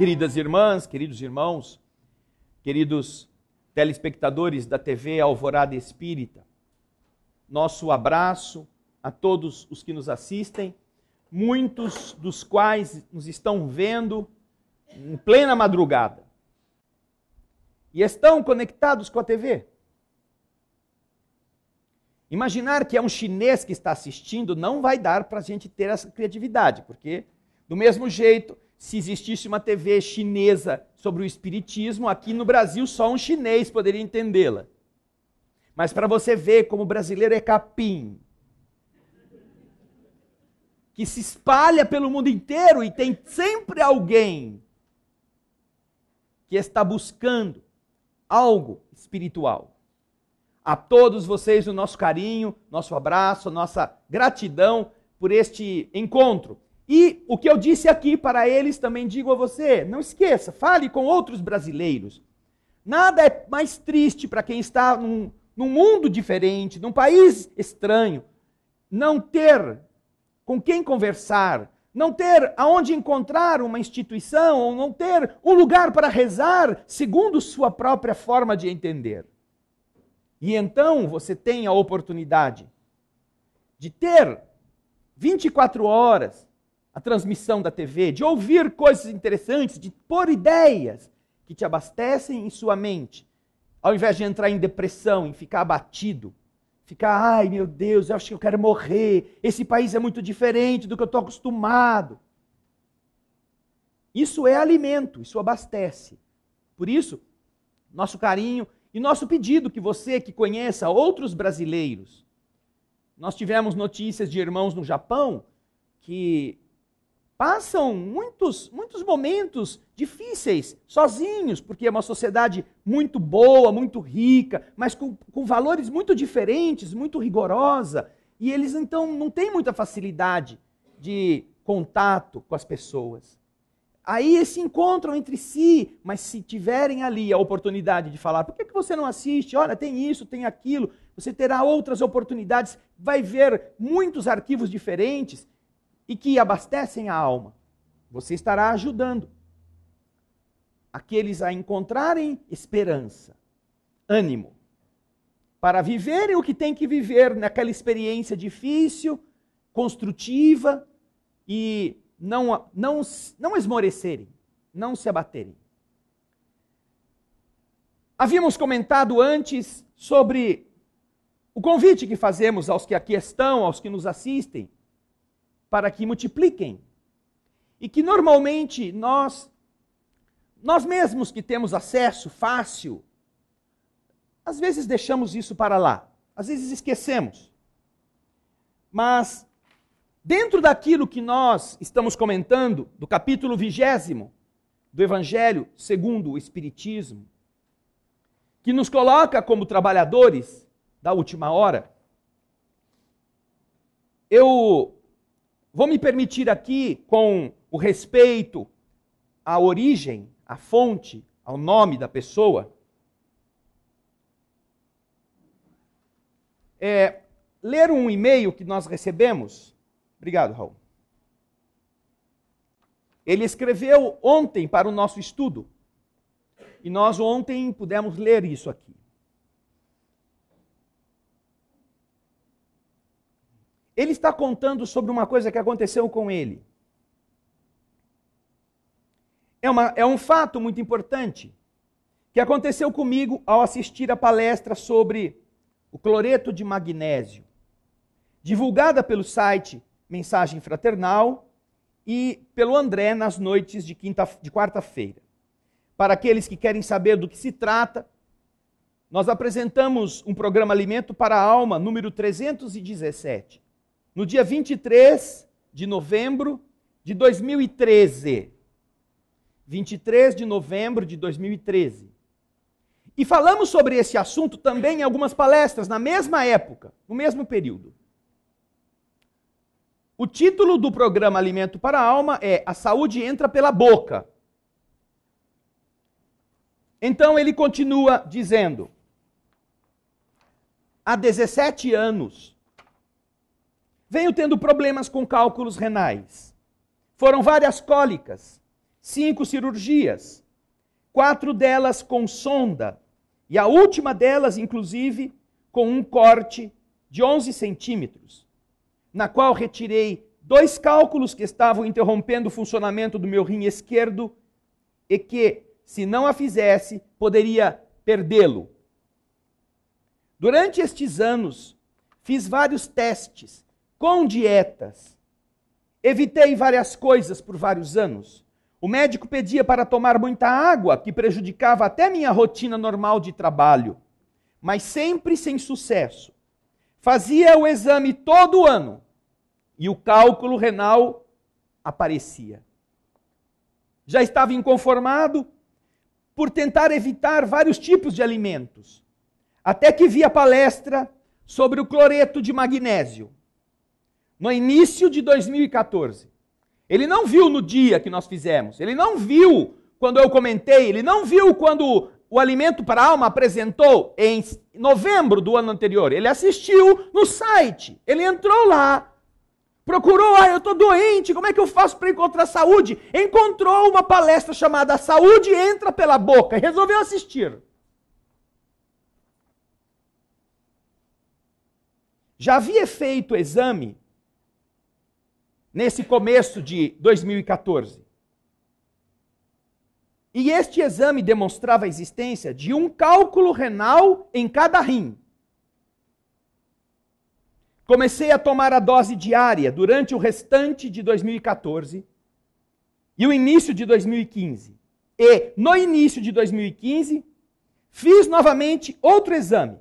Queridas irmãs, queridos irmãos, queridos telespectadores da TV Alvorada Espírita, nosso abraço a todos os que nos assistem, muitos dos quais nos estão vendo em plena madrugada e estão conectados com a TV. Imaginar que é um chinês que está assistindo não vai dar para a gente ter essa criatividade, porque do mesmo jeito se existisse uma TV chinesa sobre o espiritismo, aqui no Brasil só um chinês poderia entendê-la. Mas para você ver como o brasileiro é capim, que se espalha pelo mundo inteiro e tem sempre alguém que está buscando algo espiritual. A todos vocês o nosso carinho, nosso abraço, nossa gratidão por este encontro. E o que eu disse aqui para eles também digo a você: não esqueça, fale com outros brasileiros. Nada é mais triste para quem está num, num mundo diferente, num país estranho, não ter com quem conversar, não ter aonde encontrar uma instituição, ou não ter um lugar para rezar segundo sua própria forma de entender. E então você tem a oportunidade de ter 24 horas a transmissão da TV, de ouvir coisas interessantes, de pôr ideias que te abastecem em sua mente, ao invés de entrar em depressão, em ficar abatido, ficar, ai meu Deus, eu acho que eu quero morrer, esse país é muito diferente do que eu estou acostumado. Isso é alimento, isso abastece. Por isso, nosso carinho e nosso pedido que você que conheça outros brasileiros. Nós tivemos notícias de irmãos no Japão que passam muitos, muitos momentos difíceis, sozinhos, porque é uma sociedade muito boa, muito rica, mas com, com valores muito diferentes, muito rigorosa, e eles então não têm muita facilidade de contato com as pessoas. Aí eles se encontram entre si, mas se tiverem ali a oportunidade de falar, por que, que você não assiste? Olha, tem isso, tem aquilo, você terá outras oportunidades, vai ver muitos arquivos diferentes e que abastecem a alma. Você estará ajudando aqueles a encontrarem esperança, ânimo, para viverem o que tem que viver naquela experiência difícil, construtiva e não, não, não esmorecerem, não se abaterem. Havíamos comentado antes sobre o convite que fazemos aos que aqui estão, aos que nos assistem, para que multipliquem. E que normalmente nós nós mesmos que temos acesso fácil, às vezes deixamos isso para lá, às vezes esquecemos. Mas dentro daquilo que nós estamos comentando, do capítulo vigésimo do Evangelho segundo o Espiritismo, que nos coloca como trabalhadores da última hora, eu Vou me permitir aqui, com o respeito à origem, à fonte, ao nome da pessoa, é, ler um e-mail que nós recebemos. Obrigado, Raul. Ele escreveu ontem para o nosso estudo. E nós ontem pudemos ler isso aqui. Ele está contando sobre uma coisa que aconteceu com ele. É, uma, é um fato muito importante que aconteceu comigo ao assistir a palestra sobre o cloreto de magnésio, divulgada pelo site Mensagem Fraternal e pelo André nas noites de, quinta, de quarta-feira. Para aqueles que querem saber do que se trata, nós apresentamos um programa Alimento para a Alma, número 317 no dia 23 de novembro de 2013. 23 de novembro de 2013. E falamos sobre esse assunto também em algumas palestras, na mesma época, no mesmo período. O título do programa Alimento para a Alma é A Saúde Entra pela Boca. Então ele continua dizendo: Há 17 anos, Venho tendo problemas com cálculos renais. Foram várias cólicas, cinco cirurgias, quatro delas com sonda, e a última delas, inclusive, com um corte de 11 centímetros, na qual retirei dois cálculos que estavam interrompendo o funcionamento do meu rim esquerdo e que, se não a fizesse, poderia perdê-lo. Durante estes anos, fiz vários testes com dietas. Evitei várias coisas por vários anos. O médico pedia para tomar muita água, que prejudicava até minha rotina normal de trabalho, mas sempre sem sucesso. Fazia o exame todo ano e o cálculo renal aparecia. Já estava inconformado por tentar evitar vários tipos de alimentos, até que vi a palestra sobre o cloreto de magnésio no início de 2014. Ele não viu no dia que nós fizemos, ele não viu quando eu comentei, ele não viu quando o Alimento para a Alma apresentou em novembro do ano anterior. Ele assistiu no site, ele entrou lá, procurou, ah, eu estou doente, como é que eu faço para encontrar saúde? Encontrou uma palestra chamada Saúde Entra pela Boca e resolveu assistir. Já havia feito exame nesse começo de 2014. E este exame demonstrava a existência de um cálculo renal em cada rim. Comecei a tomar a dose diária durante o restante de 2014 e o início de 2015. E no início de 2015, fiz novamente outro exame.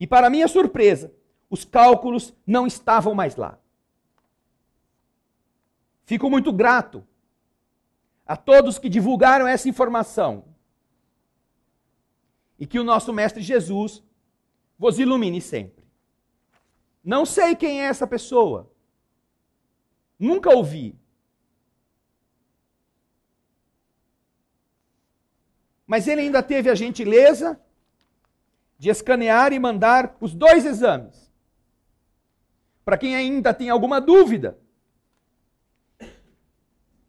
E para minha surpresa, os cálculos não estavam mais lá. Fico muito grato a todos que divulgaram essa informação. E que o nosso Mestre Jesus vos ilumine sempre. Não sei quem é essa pessoa. Nunca ouvi. Mas ele ainda teve a gentileza de escanear e mandar os dois exames. Para quem ainda tem alguma dúvida,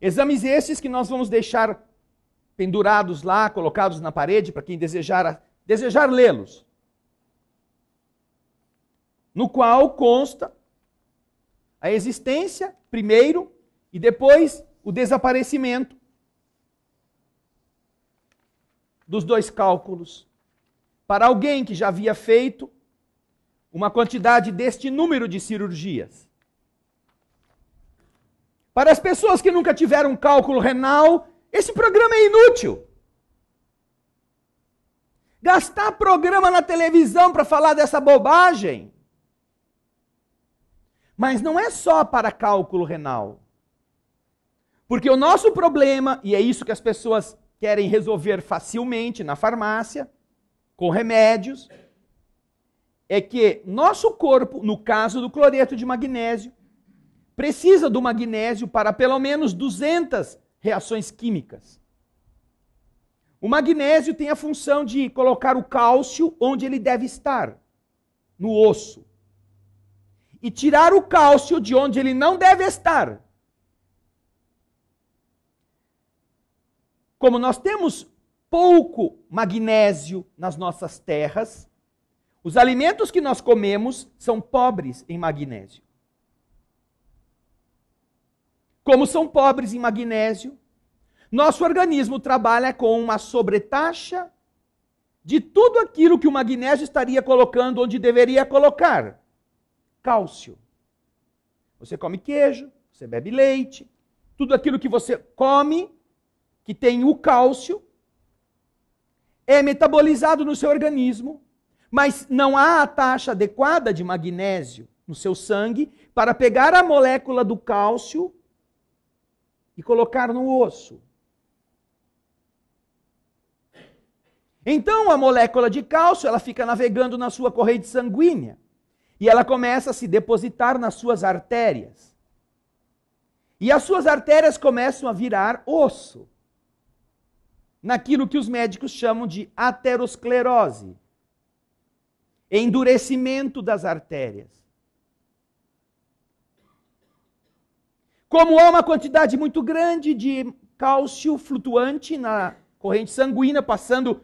Exames esses que nós vamos deixar pendurados lá, colocados na parede, para quem desejar, desejar lê-los. No qual consta a existência, primeiro, e depois o desaparecimento dos dois cálculos. Para alguém que já havia feito uma quantidade deste número de cirurgias. Para as pessoas que nunca tiveram cálculo renal, esse programa é inútil. Gastar programa na televisão para falar dessa bobagem. Mas não é só para cálculo renal. Porque o nosso problema, e é isso que as pessoas querem resolver facilmente na farmácia, com remédios, é que nosso corpo, no caso do cloreto de magnésio, precisa do magnésio para pelo menos 200 reações químicas. O magnésio tem a função de colocar o cálcio onde ele deve estar, no osso. E tirar o cálcio de onde ele não deve estar. Como nós temos pouco magnésio nas nossas terras, os alimentos que nós comemos são pobres em magnésio. Como são pobres em magnésio, nosso organismo trabalha com uma sobretaxa de tudo aquilo que o magnésio estaria colocando onde deveria colocar: cálcio. Você come queijo, você bebe leite, tudo aquilo que você come que tem o cálcio é metabolizado no seu organismo, mas não há a taxa adequada de magnésio no seu sangue para pegar a molécula do cálcio e colocar no osso. Então a molécula de cálcio, ela fica navegando na sua corrente sanguínea e ela começa a se depositar nas suas artérias. E as suas artérias começam a virar osso, naquilo que os médicos chamam de aterosclerose, endurecimento das artérias. Como há uma quantidade muito grande de cálcio flutuante na corrente sanguínea, passando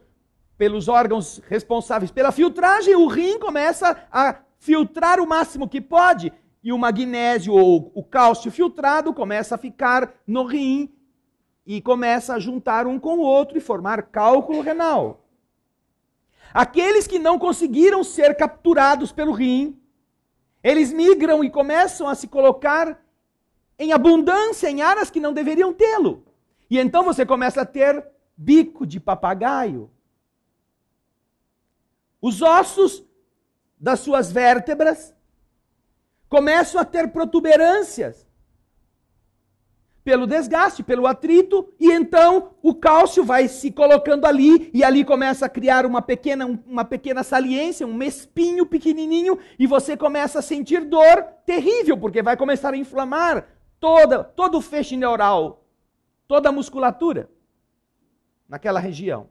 pelos órgãos responsáveis pela filtragem, o rim começa a filtrar o máximo que pode e o magnésio ou o cálcio filtrado começa a ficar no rim e começa a juntar um com o outro e formar cálculo renal. Aqueles que não conseguiram ser capturados pelo rim, eles migram e começam a se colocar em abundância em áreas que não deveriam tê-lo. E então você começa a ter bico de papagaio. Os ossos das suas vértebras começam a ter protuberâncias pelo desgaste, pelo atrito, e então o cálcio vai se colocando ali e ali começa a criar uma pequena, uma pequena saliência, um espinho pequenininho, e você começa a sentir dor terrível, porque vai começar a inflamar, toda, todo o feixe neural, toda a musculatura naquela região.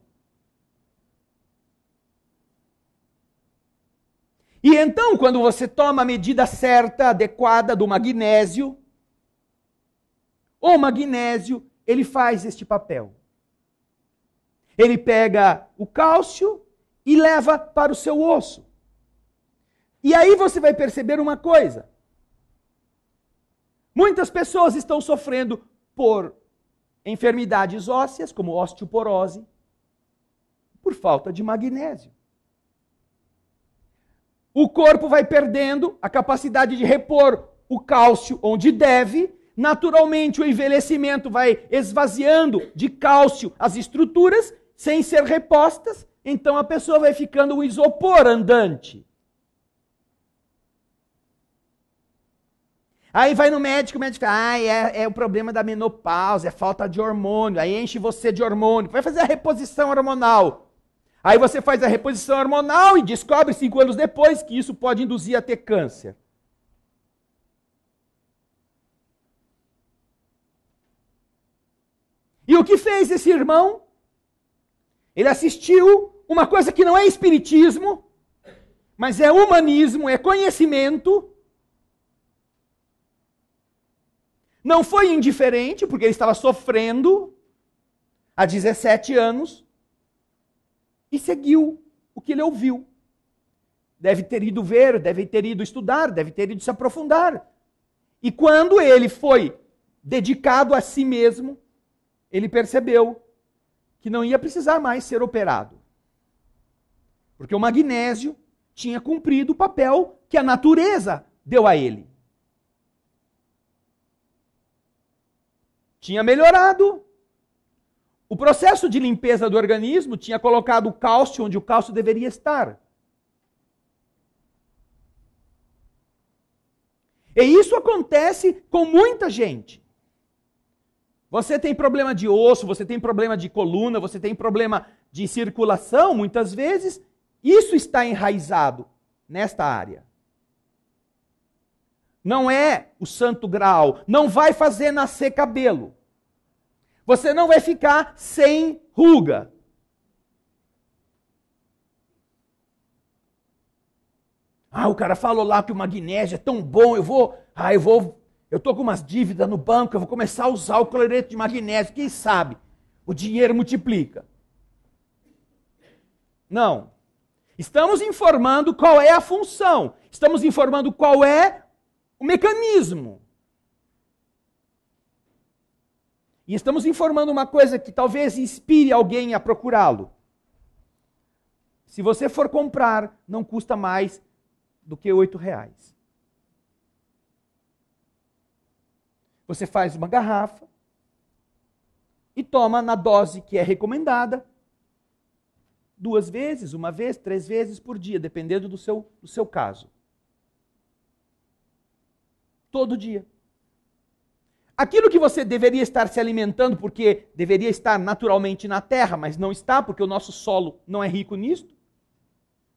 E então, quando você toma a medida certa, adequada do magnésio, o magnésio, ele faz este papel. Ele pega o cálcio e leva para o seu osso. E aí você vai perceber uma coisa: Muitas pessoas estão sofrendo por enfermidades ósseas, como osteoporose, por falta de magnésio. O corpo vai perdendo a capacidade de repor o cálcio onde deve. Naturalmente, o envelhecimento vai esvaziando de cálcio as estruturas, sem ser repostas. Então, a pessoa vai ficando um isopor andante. Aí vai no médico, o médico fala, ah, é, é o problema da menopausa, é falta de hormônio. Aí enche você de hormônio. Vai fazer a reposição hormonal. Aí você faz a reposição hormonal e descobre cinco anos depois que isso pode induzir a ter câncer. E o que fez esse irmão? Ele assistiu uma coisa que não é espiritismo, mas é humanismo, é conhecimento. Não foi indiferente, porque ele estava sofrendo há 17 anos e seguiu o que ele ouviu. Deve ter ido ver, deve ter ido estudar, deve ter ido se aprofundar. E quando ele foi dedicado a si mesmo, ele percebeu que não ia precisar mais ser operado. Porque o magnésio tinha cumprido o papel que a natureza deu a ele. tinha melhorado. O processo de limpeza do organismo tinha colocado o cálcio onde o cálcio deveria estar. E isso acontece com muita gente. Você tem problema de osso, você tem problema de coluna, você tem problema de circulação, muitas vezes, isso está enraizado nesta área. Não é o santo grau. Não vai fazer nascer cabelo. Você não vai ficar sem ruga. Ah, o cara falou lá que o magnésio é tão bom, eu vou, ah, eu vou, eu tô com umas dívidas no banco, eu vou começar a usar o cloreto de magnésio, quem sabe? O dinheiro multiplica. Não. Estamos informando qual é a função. Estamos informando qual é o mecanismo. E estamos informando uma coisa que talvez inspire alguém a procurá-lo. Se você for comprar, não custa mais do que oito reais. Você faz uma garrafa e toma na dose que é recomendada duas vezes, uma vez, três vezes por dia, dependendo do seu, do seu caso todo dia. Aquilo que você deveria estar se alimentando, porque deveria estar naturalmente na terra, mas não está, porque o nosso solo não é rico nisto,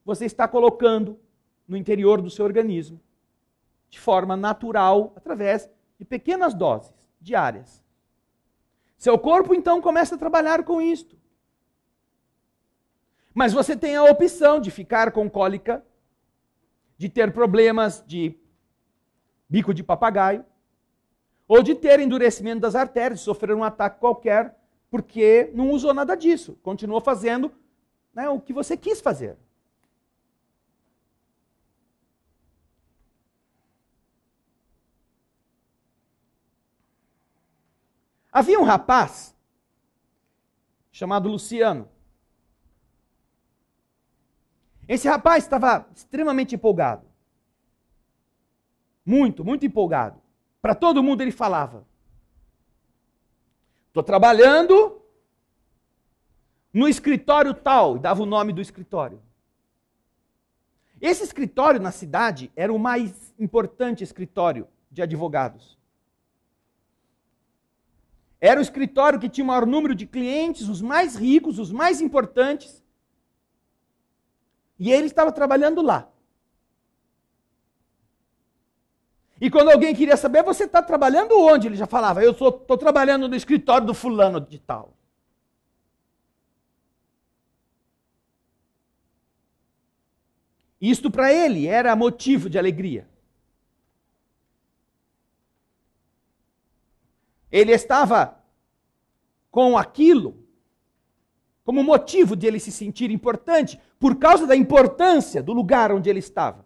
você está colocando no interior do seu organismo, de forma natural, através de pequenas doses diárias. Seu corpo então começa a trabalhar com isto. Mas você tem a opção de ficar com cólica, de ter problemas de bico de papagaio, ou de ter endurecimento das artérias, sofrer um ataque qualquer, porque não usou nada disso, continuou fazendo né, o que você quis fazer. Havia um rapaz chamado Luciano. Esse rapaz estava extremamente empolgado. Muito, muito empolgado. Para todo mundo ele falava: Estou trabalhando no escritório tal, e dava o nome do escritório. Esse escritório na cidade era o mais importante escritório de advogados. Era o escritório que tinha o maior número de clientes, os mais ricos, os mais importantes. E ele estava trabalhando lá. E quando alguém queria saber, você está trabalhando onde? Ele já falava, eu estou trabalhando no escritório do fulano de tal. Isto para ele era motivo de alegria. Ele estava com aquilo como motivo de ele se sentir importante, por causa da importância do lugar onde ele estava.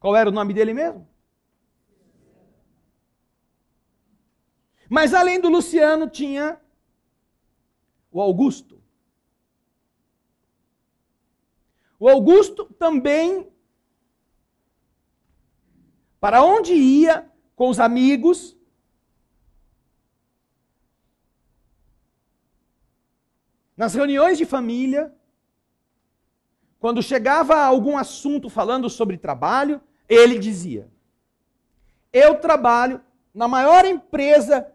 Qual era o nome dele mesmo? Mas além do Luciano tinha o Augusto. O Augusto também, para onde ia com os amigos, nas reuniões de família, quando chegava a algum assunto falando sobre trabalho, ele dizia: Eu trabalho na maior empresa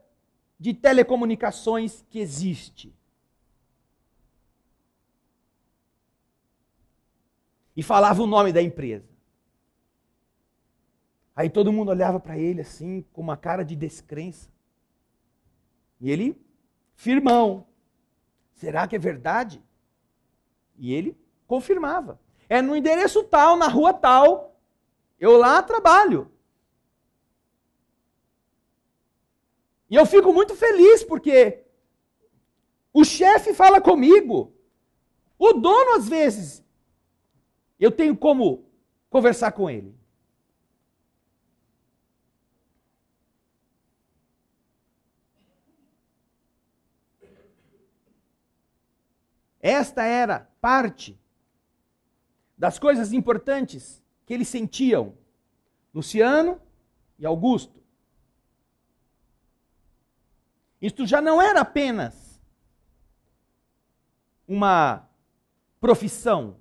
de telecomunicações que existe. E falava o nome da empresa. Aí todo mundo olhava para ele assim, com uma cara de descrença. E ele, firmão, será que é verdade? E ele confirmava. É no endereço tal, na rua tal, eu lá trabalho. E eu fico muito feliz porque o chefe fala comigo. O dono, às vezes, eu tenho como conversar com ele. Esta era parte das coisas importantes que eles sentiam, Luciano e Augusto. Isto já não era apenas uma profissão.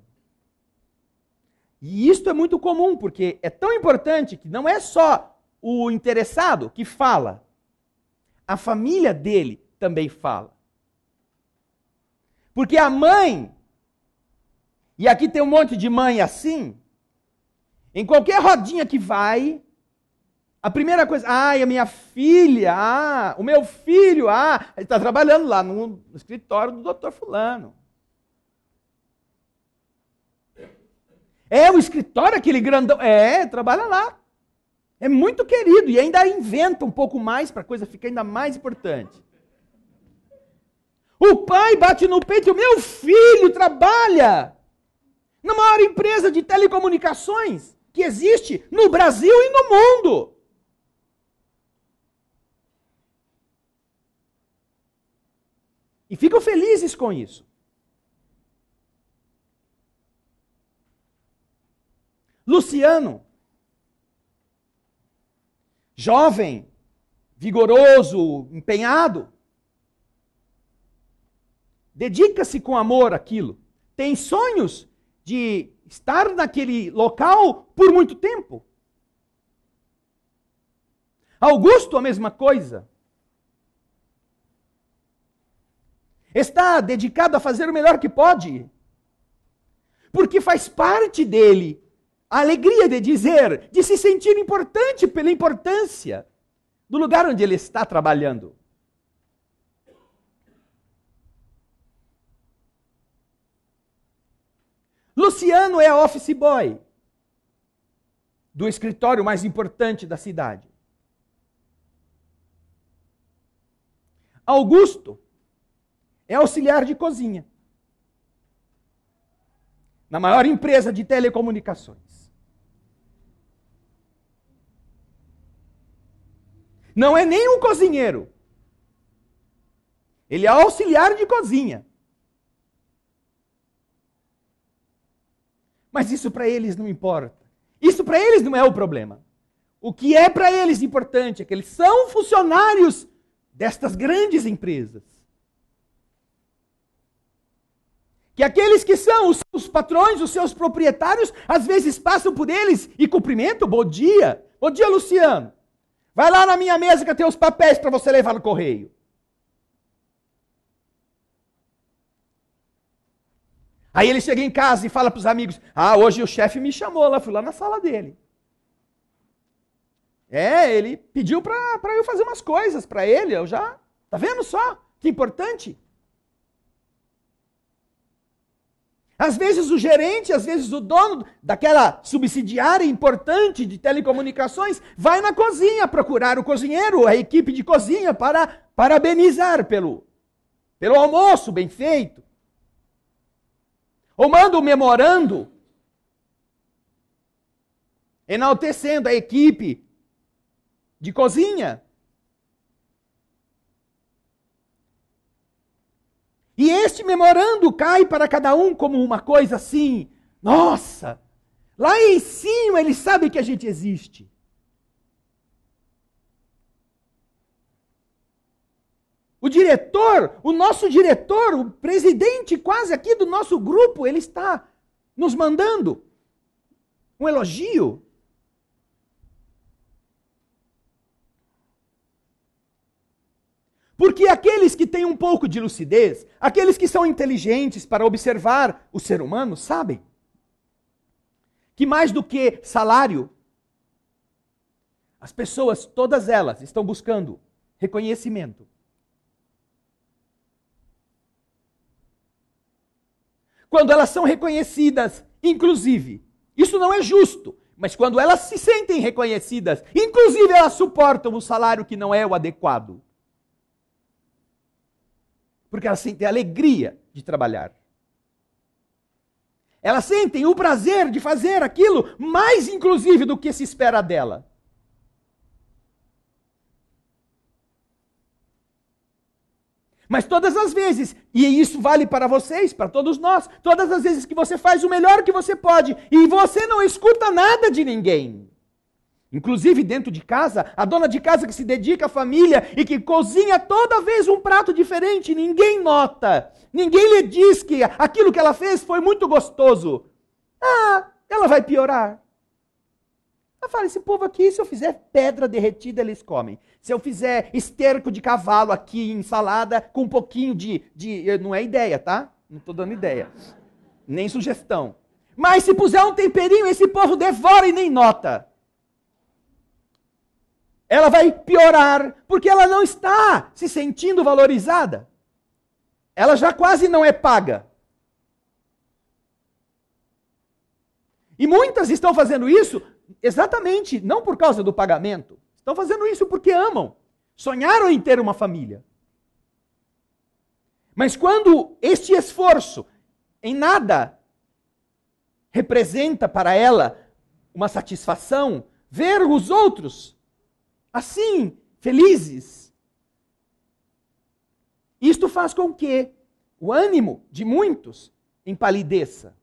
E isto é muito comum, porque é tão importante que não é só o interessado que fala, a família dele também fala. Porque a mãe, e aqui tem um monte de mãe assim, em qualquer rodinha que vai, a primeira coisa, ai, a minha filha, ah, o meu filho, ah, ele está trabalhando lá no escritório do doutor Fulano. É o escritório aquele grandão. É, trabalha lá. É muito querido e ainda inventa um pouco mais para a coisa ficar ainda mais importante. O pai bate no peito, o meu filho trabalha na maior empresa de telecomunicações que existe no Brasil e no mundo. E ficam felizes com isso. Luciano, jovem, vigoroso, empenhado, dedica-se com amor àquilo, tem sonhos de estar naquele local por muito tempo. Augusto, a mesma coisa. Está dedicado a fazer o melhor que pode, porque faz parte dele a alegria de dizer, de se sentir importante pela importância do lugar onde ele está trabalhando. Luciano é office boy do escritório mais importante da cidade. Augusto é auxiliar de cozinha na maior empresa de telecomunicações. Não é nem um cozinheiro. Ele é auxiliar de cozinha Mas isso para eles não importa. Isso para eles não é o problema. O que é para eles importante é que eles são funcionários destas grandes empresas. Que aqueles que são os seus patrões, os seus proprietários, às vezes passam por eles e cumprimentam, bom dia, bom dia Luciano. Vai lá na minha mesa que eu tenho os papéis para você levar no correio. Aí ele chega em casa e fala para os amigos: Ah, hoje o chefe me chamou lá, fui lá na sala dele. É, ele pediu para eu fazer umas coisas para ele, eu já. Tá vendo só? Que importante. Às vezes o gerente, às vezes o dono daquela subsidiária importante de telecomunicações vai na cozinha procurar o cozinheiro, a equipe de cozinha para parabenizar pelo pelo almoço bem feito. Ou manda um memorando enaltecendo a equipe de cozinha. E este memorando cai para cada um como uma coisa assim: nossa, lá em cima ele sabe que a gente existe. O diretor, o nosso diretor, o presidente quase aqui do nosso grupo, ele está nos mandando um elogio. Porque aqueles que têm um pouco de lucidez, aqueles que são inteligentes para observar o ser humano, sabem que mais do que salário, as pessoas, todas elas, estão buscando reconhecimento. quando elas são reconhecidas, inclusive. Isso não é justo, mas quando elas se sentem reconhecidas, inclusive elas suportam o salário que não é o adequado. Porque elas sentem a alegria de trabalhar. Elas sentem o prazer de fazer aquilo mais inclusive do que se espera dela. Mas todas as vezes, e isso vale para vocês, para todos nós, todas as vezes que você faz o melhor que você pode e você não escuta nada de ninguém. Inclusive dentro de casa, a dona de casa que se dedica à família e que cozinha toda vez um prato diferente, ninguém nota. Ninguém lhe diz que aquilo que ela fez foi muito gostoso. Ah, ela vai piorar. Eu falo, esse povo aqui, se eu fizer pedra derretida, eles comem. Se eu fizer esterco de cavalo aqui, ensalada, com um pouquinho de. de não é ideia, tá? Não estou dando ideia. Nem sugestão. Mas se puser um temperinho, esse povo devora e nem nota. Ela vai piorar, porque ela não está se sentindo valorizada. Ela já quase não é paga. E muitas estão fazendo isso exatamente não por causa do pagamento. Estão fazendo isso porque amam. Sonharam em ter uma família. Mas quando este esforço em nada representa para ela uma satisfação, ver os outros assim, felizes, isto faz com que o ânimo de muitos empalideça.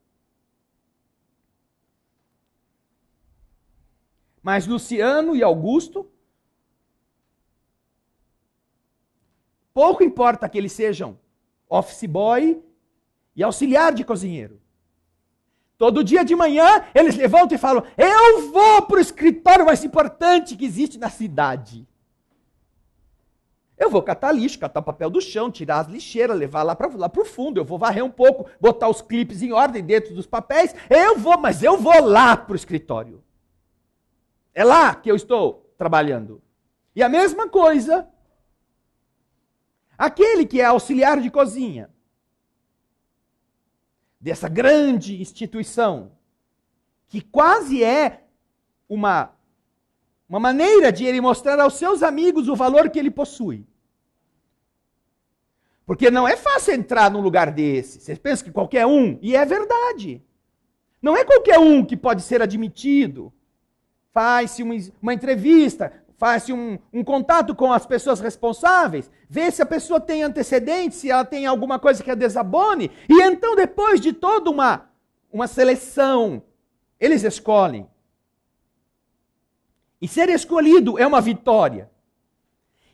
Mas Luciano e Augusto, pouco importa que eles sejam office boy e auxiliar de cozinheiro. Todo dia de manhã eles levantam e falam: Eu vou para o escritório mais importante que existe na cidade. Eu vou catar lixo, catar papel do chão, tirar as lixeiras, levar lá para o fundo. Eu vou varrer um pouco, botar os clipes em ordem dentro dos papéis. Eu vou, mas eu vou lá para o escritório. É lá que eu estou trabalhando. E a mesma coisa, aquele que é auxiliar de cozinha dessa grande instituição, que quase é uma, uma maneira de ele mostrar aos seus amigos o valor que ele possui. Porque não é fácil entrar num lugar desse. Você pensa que qualquer um, e é verdade. Não é qualquer um que pode ser admitido faz-se uma, uma, entrevista, faz-se um, um contato com as pessoas responsáveis, vê se a pessoa tem antecedentes, se ela tem alguma coisa que a desabone, e então, depois de toda uma, uma seleção, eles escolhem. E ser escolhido é uma vitória.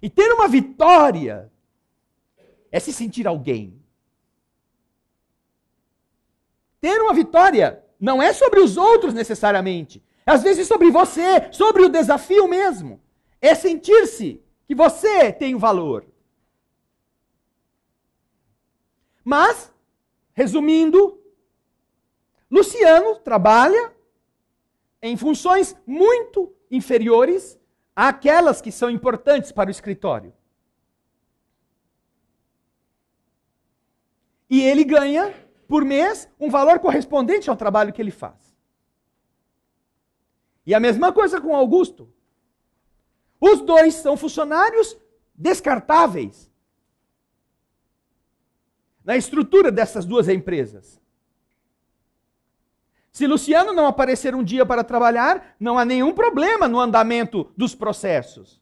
E ter uma vitória é se sentir alguém. Ter uma vitória não é sobre os outros necessariamente, às vezes sobre você, sobre o desafio mesmo. É sentir-se que você tem valor. Mas, resumindo, Luciano trabalha em funções muito inferiores àquelas que são importantes para o escritório. E ele ganha por mês um valor correspondente ao trabalho que ele faz. E a mesma coisa com Augusto. Os dois são funcionários descartáveis na estrutura dessas duas empresas. Se Luciano não aparecer um dia para trabalhar, não há nenhum problema no andamento dos processos.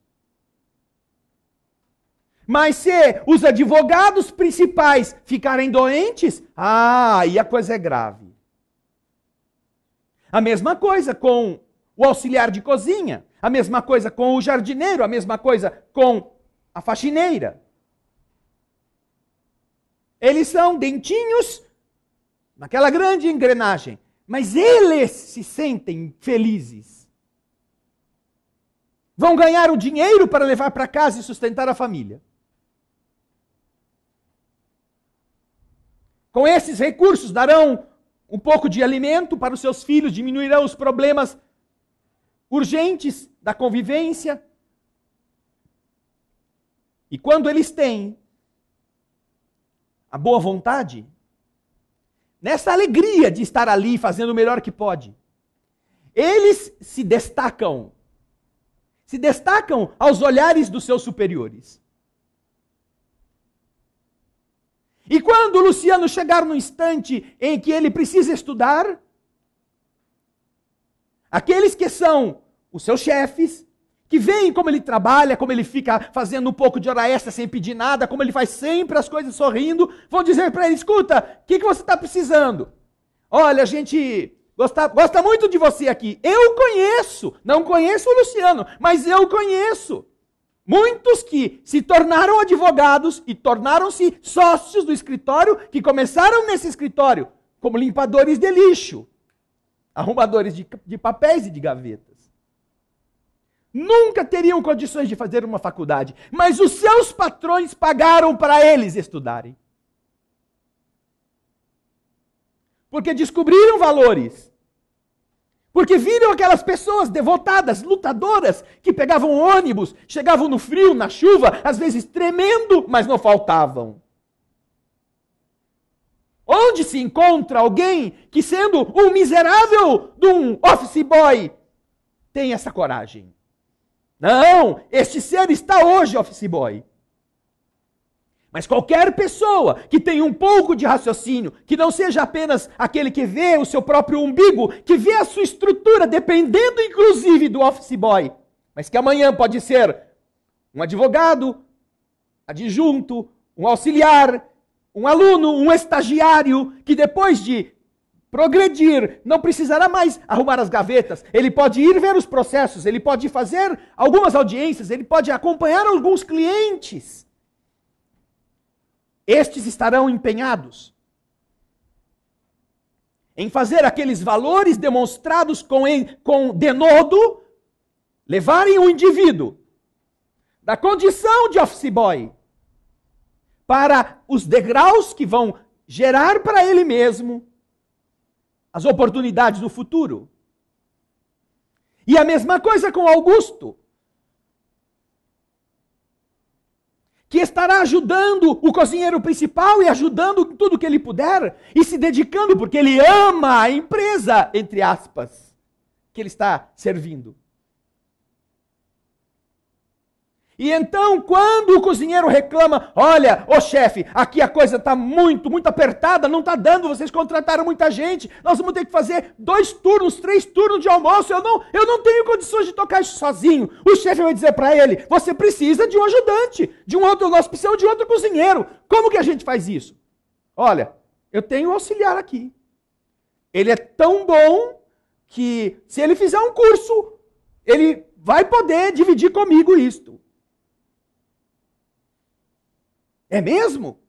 Mas se os advogados principais ficarem doentes, ah, aí a coisa é grave. A mesma coisa com o auxiliar de cozinha, a mesma coisa com o jardineiro, a mesma coisa com a faxineira. Eles são dentinhos naquela grande engrenagem, mas eles se sentem felizes. Vão ganhar o dinheiro para levar para casa e sustentar a família. Com esses recursos, darão um pouco de alimento para os seus filhos, diminuirão os problemas urgentes da convivência. E quando eles têm a boa vontade, nessa alegria de estar ali fazendo o melhor que pode, eles se destacam. Se destacam aos olhares dos seus superiores. E quando Luciano chegar no instante em que ele precisa estudar, aqueles que são os seus chefes, que veem como ele trabalha, como ele fica fazendo um pouco de hora extra sem pedir nada, como ele faz sempre as coisas sorrindo, vão dizer para ele: escuta, o que, que você está precisando? Olha, a gente gosta, gosta muito de você aqui. Eu conheço, não conheço o Luciano, mas eu conheço. Muitos que se tornaram advogados e tornaram-se sócios do escritório, que começaram nesse escritório como limpadores de lixo, arrumadores de, de papéis e de gavetas nunca teriam condições de fazer uma faculdade, mas os seus patrões pagaram para eles estudarem. Porque descobriram valores. Porque viram aquelas pessoas devotadas, lutadoras, que pegavam ônibus, chegavam no frio, na chuva, às vezes tremendo, mas não faltavam. Onde se encontra alguém que, sendo um miserável de um office boy, tem essa coragem? Não, este ser está hoje, office boy. Mas qualquer pessoa que tenha um pouco de raciocínio, que não seja apenas aquele que vê o seu próprio umbigo, que vê a sua estrutura dependendo inclusive do office boy, mas que amanhã pode ser um advogado, adjunto, um auxiliar, um aluno, um estagiário, que depois de progredir, não precisará mais arrumar as gavetas, ele pode ir ver os processos, ele pode fazer algumas audiências, ele pode acompanhar alguns clientes. Estes estarão empenhados em fazer aqueles valores demonstrados com, em, com denodo levarem o indivíduo da condição de office boy para os degraus que vão gerar para ele mesmo as oportunidades do futuro. E a mesma coisa com Augusto, que estará ajudando o cozinheiro principal e ajudando tudo que ele puder e se dedicando porque ele ama a empresa, entre aspas, que ele está servindo. E então, quando o cozinheiro reclama: Olha, ô chefe, aqui a coisa está muito, muito apertada, não está dando, vocês contrataram muita gente, nós vamos ter que fazer dois turnos, três turnos de almoço, eu não, eu não tenho condições de tocar isso sozinho. O chefe vai dizer para ele: Você precisa de um ajudante, de um outro, nós precisamos de outro cozinheiro. Como que a gente faz isso? Olha, eu tenho um auxiliar aqui. Ele é tão bom que, se ele fizer um curso, ele vai poder dividir comigo isto. É mesmo?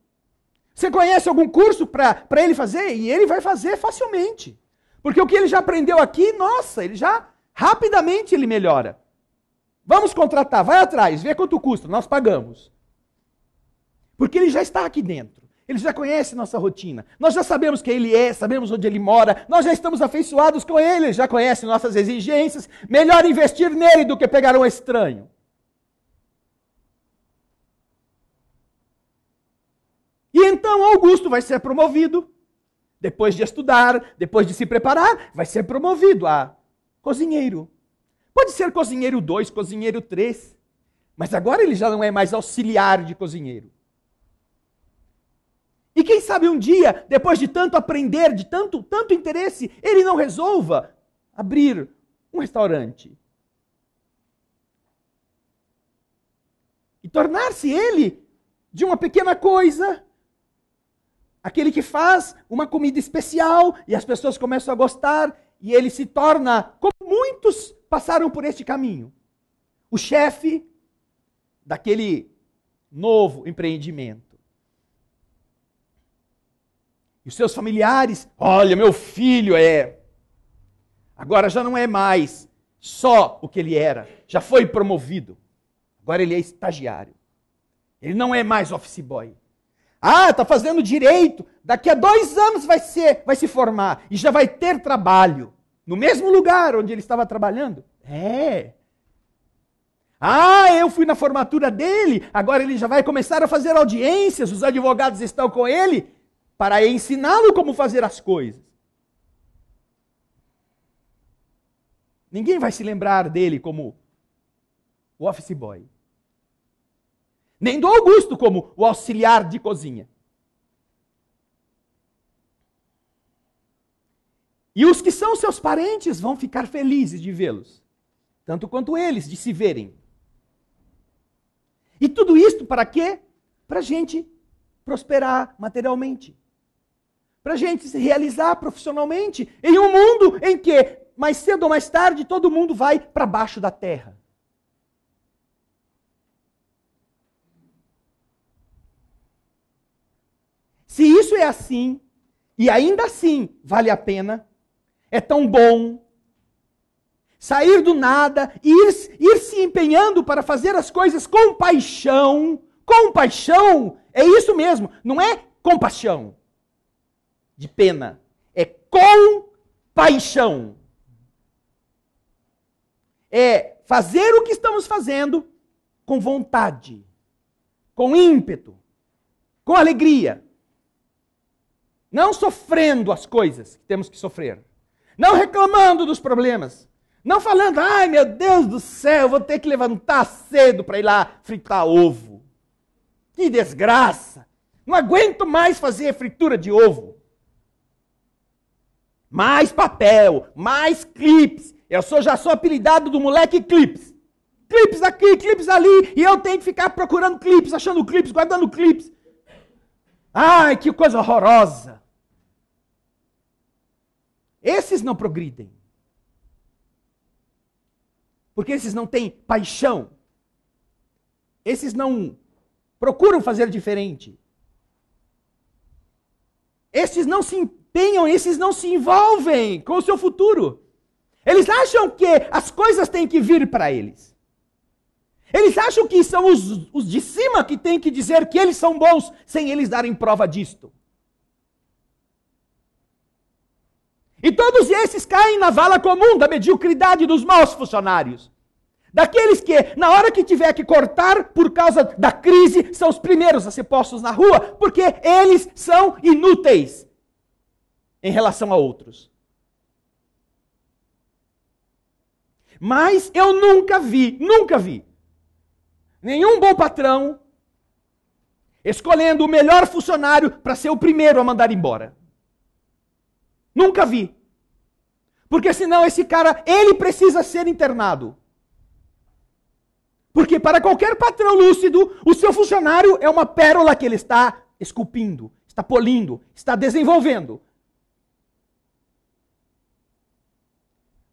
Você conhece algum curso para ele fazer? E ele vai fazer facilmente. Porque o que ele já aprendeu aqui, nossa, ele já rapidamente ele melhora. Vamos contratar, vai atrás, vê quanto custa, nós pagamos. Porque ele já está aqui dentro. Ele já conhece nossa rotina. Nós já sabemos quem ele é, sabemos onde ele mora, nós já estamos afeiçoados com ele, ele já conhece nossas exigências. Melhor investir nele do que pegar um estranho. então Augusto vai ser promovido. Depois de estudar, depois de se preparar, vai ser promovido a cozinheiro. Pode ser cozinheiro 2, cozinheiro 3, mas agora ele já não é mais auxiliar de cozinheiro. E quem sabe um dia, depois de tanto aprender, de tanto, tanto interesse, ele não resolva abrir um restaurante. E tornar-se ele de uma pequena coisa aquele que faz uma comida especial e as pessoas começam a gostar e ele se torna, como muitos passaram por este caminho, o chefe daquele novo empreendimento. E os seus familiares, olha, meu filho é. Agora já não é mais só o que ele era, já foi promovido. Agora ele é estagiário. Ele não é mais office boy. Ah, está fazendo direito. Daqui a dois anos vai, ser, vai se formar e já vai ter trabalho. No mesmo lugar onde ele estava trabalhando? É. Ah, eu fui na formatura dele, agora ele já vai começar a fazer audiências, os advogados estão com ele para ensiná-lo como fazer as coisas. Ninguém vai se lembrar dele como o office boy nem do Augusto como o auxiliar de cozinha. E os que são seus parentes vão ficar felizes de vê-los, tanto quanto eles de se verem. E tudo isto para quê? Para a gente prosperar materialmente. Para a gente se realizar profissionalmente em um mundo em que, mais cedo ou mais tarde, todo mundo vai para baixo da terra. Se isso é assim, e ainda assim vale a pena, é tão bom sair do nada, ir, ir se empenhando para fazer as coisas com paixão. Com paixão, é isso mesmo, não é compaixão de pena, é com paixão. É fazer o que estamos fazendo com vontade, com ímpeto, com alegria. Não sofrendo as coisas que temos que sofrer. Não reclamando dos problemas. Não falando, ai meu Deus do céu, vou ter que levantar cedo para ir lá fritar ovo. Que desgraça! Não aguento mais fazer fritura de ovo. Mais papel, mais clips. Eu sou, já sou apelidado do moleque clips. Clips aqui, clips ali, e eu tenho que ficar procurando clips, achando clips, guardando clips. Ai, que coisa horrorosa! Esses não progridem. Porque esses não têm paixão. Esses não procuram fazer diferente. Esses não se empenham, esses não se envolvem com o seu futuro. Eles acham que as coisas têm que vir para eles. Eles acham que são os, os de cima que têm que dizer que eles são bons sem eles darem prova disto. E todos esses caem na vala comum da mediocridade dos maus funcionários. Daqueles que, na hora que tiver que cortar por causa da crise, são os primeiros a ser postos na rua, porque eles são inúteis em relação a outros. Mas eu nunca vi, nunca vi, Nenhum bom patrão escolhendo o melhor funcionário para ser o primeiro a mandar embora. Nunca vi. Porque senão esse cara, ele precisa ser internado. Porque para qualquer patrão lúcido, o seu funcionário é uma pérola que ele está esculpindo, está polindo, está desenvolvendo.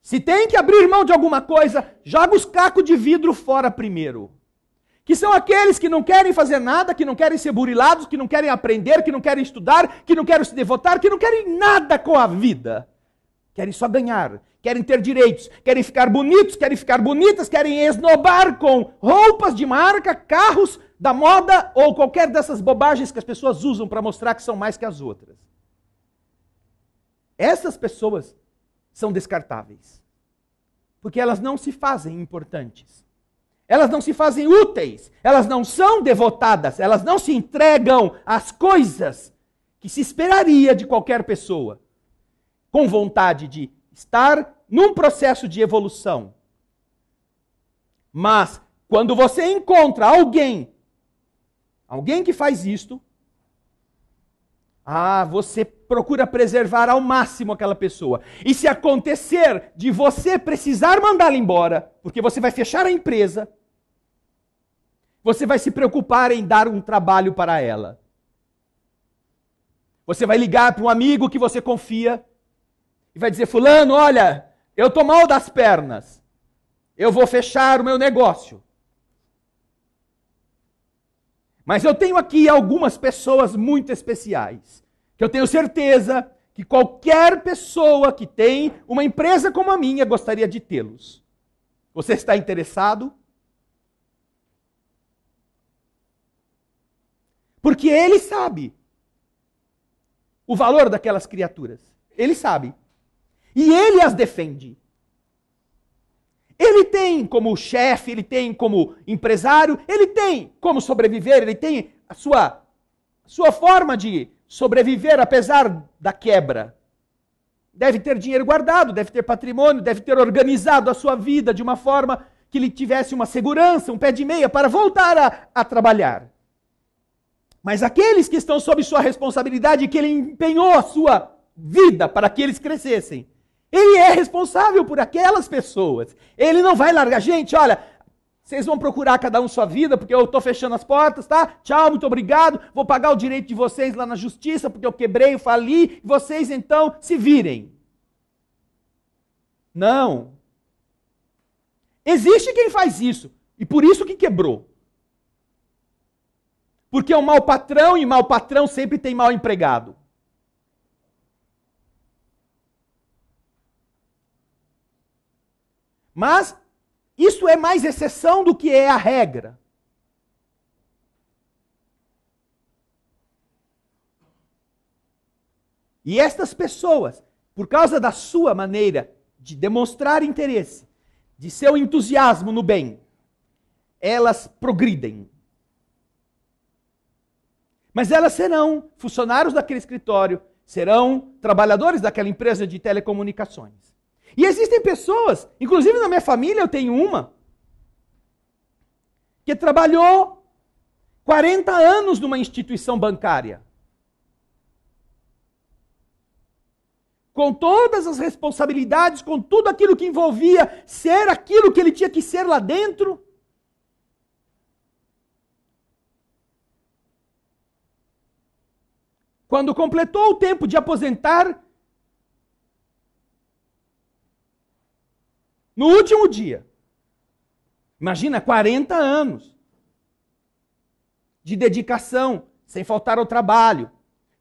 Se tem que abrir mão de alguma coisa, joga os cacos de vidro fora primeiro que são aqueles que não querem fazer nada, que não querem ser burilados, que não querem aprender, que não querem estudar, que não querem se devotar, que não querem nada com a vida. Querem só ganhar, querem ter direitos, querem ficar bonitos, querem ficar bonitas, querem esnobar com roupas de marca, carros da moda ou qualquer dessas bobagens que as pessoas usam para mostrar que são mais que as outras. Essas pessoas são descartáveis, porque elas não se fazem importantes elas não se fazem úteis, elas não são devotadas, elas não se entregam às coisas que se esperaria de qualquer pessoa, com vontade de estar num processo de evolução. Mas quando você encontra alguém, alguém que faz isto, ah, você procura preservar ao máximo aquela pessoa. E se acontecer de você precisar mandá-la embora, porque você vai fechar a empresa, você vai se preocupar em dar um trabalho para ela. Você vai ligar para um amigo que você confia e vai dizer: Fulano, olha, eu tô mal das pernas. Eu vou fechar o meu negócio. Mas eu tenho aqui algumas pessoas muito especiais, que eu tenho certeza que qualquer pessoa que tem uma empresa como a minha gostaria de tê-los. Você está interessado? Porque ele sabe o valor daquelas criaturas. Ele sabe. E ele as defende. Ele tem como chefe, ele tem como empresário, ele tem como sobreviver, ele tem a sua, sua forma de sobreviver apesar da quebra. Deve ter dinheiro guardado, deve ter patrimônio, deve ter organizado a sua vida de uma forma que lhe tivesse uma segurança, um pé de meia para voltar a, a trabalhar. Mas aqueles que estão sob sua responsabilidade, que ele empenhou a sua vida para que eles crescessem, ele é responsável por aquelas pessoas. Ele não vai largar, gente, olha, vocês vão procurar cada um sua vida, porque eu estou fechando as portas, tá? Tchau, muito obrigado. Vou pagar o direito de vocês lá na justiça, porque eu quebrei, eu fali. Vocês então se virem. Não. Existe quem faz isso, e por isso que quebrou. Porque é um mau patrão e mau patrão sempre tem mau empregado. Mas isso é mais exceção do que é a regra. E estas pessoas, por causa da sua maneira de demonstrar interesse, de seu entusiasmo no bem, elas progridem. Mas elas serão funcionários daquele escritório, serão trabalhadores daquela empresa de telecomunicações. E existem pessoas, inclusive na minha família eu tenho uma, que trabalhou 40 anos numa instituição bancária. Com todas as responsabilidades, com tudo aquilo que envolvia ser aquilo que ele tinha que ser lá dentro. Quando completou o tempo de aposentar, no último dia, imagina 40 anos de dedicação, sem faltar ao trabalho,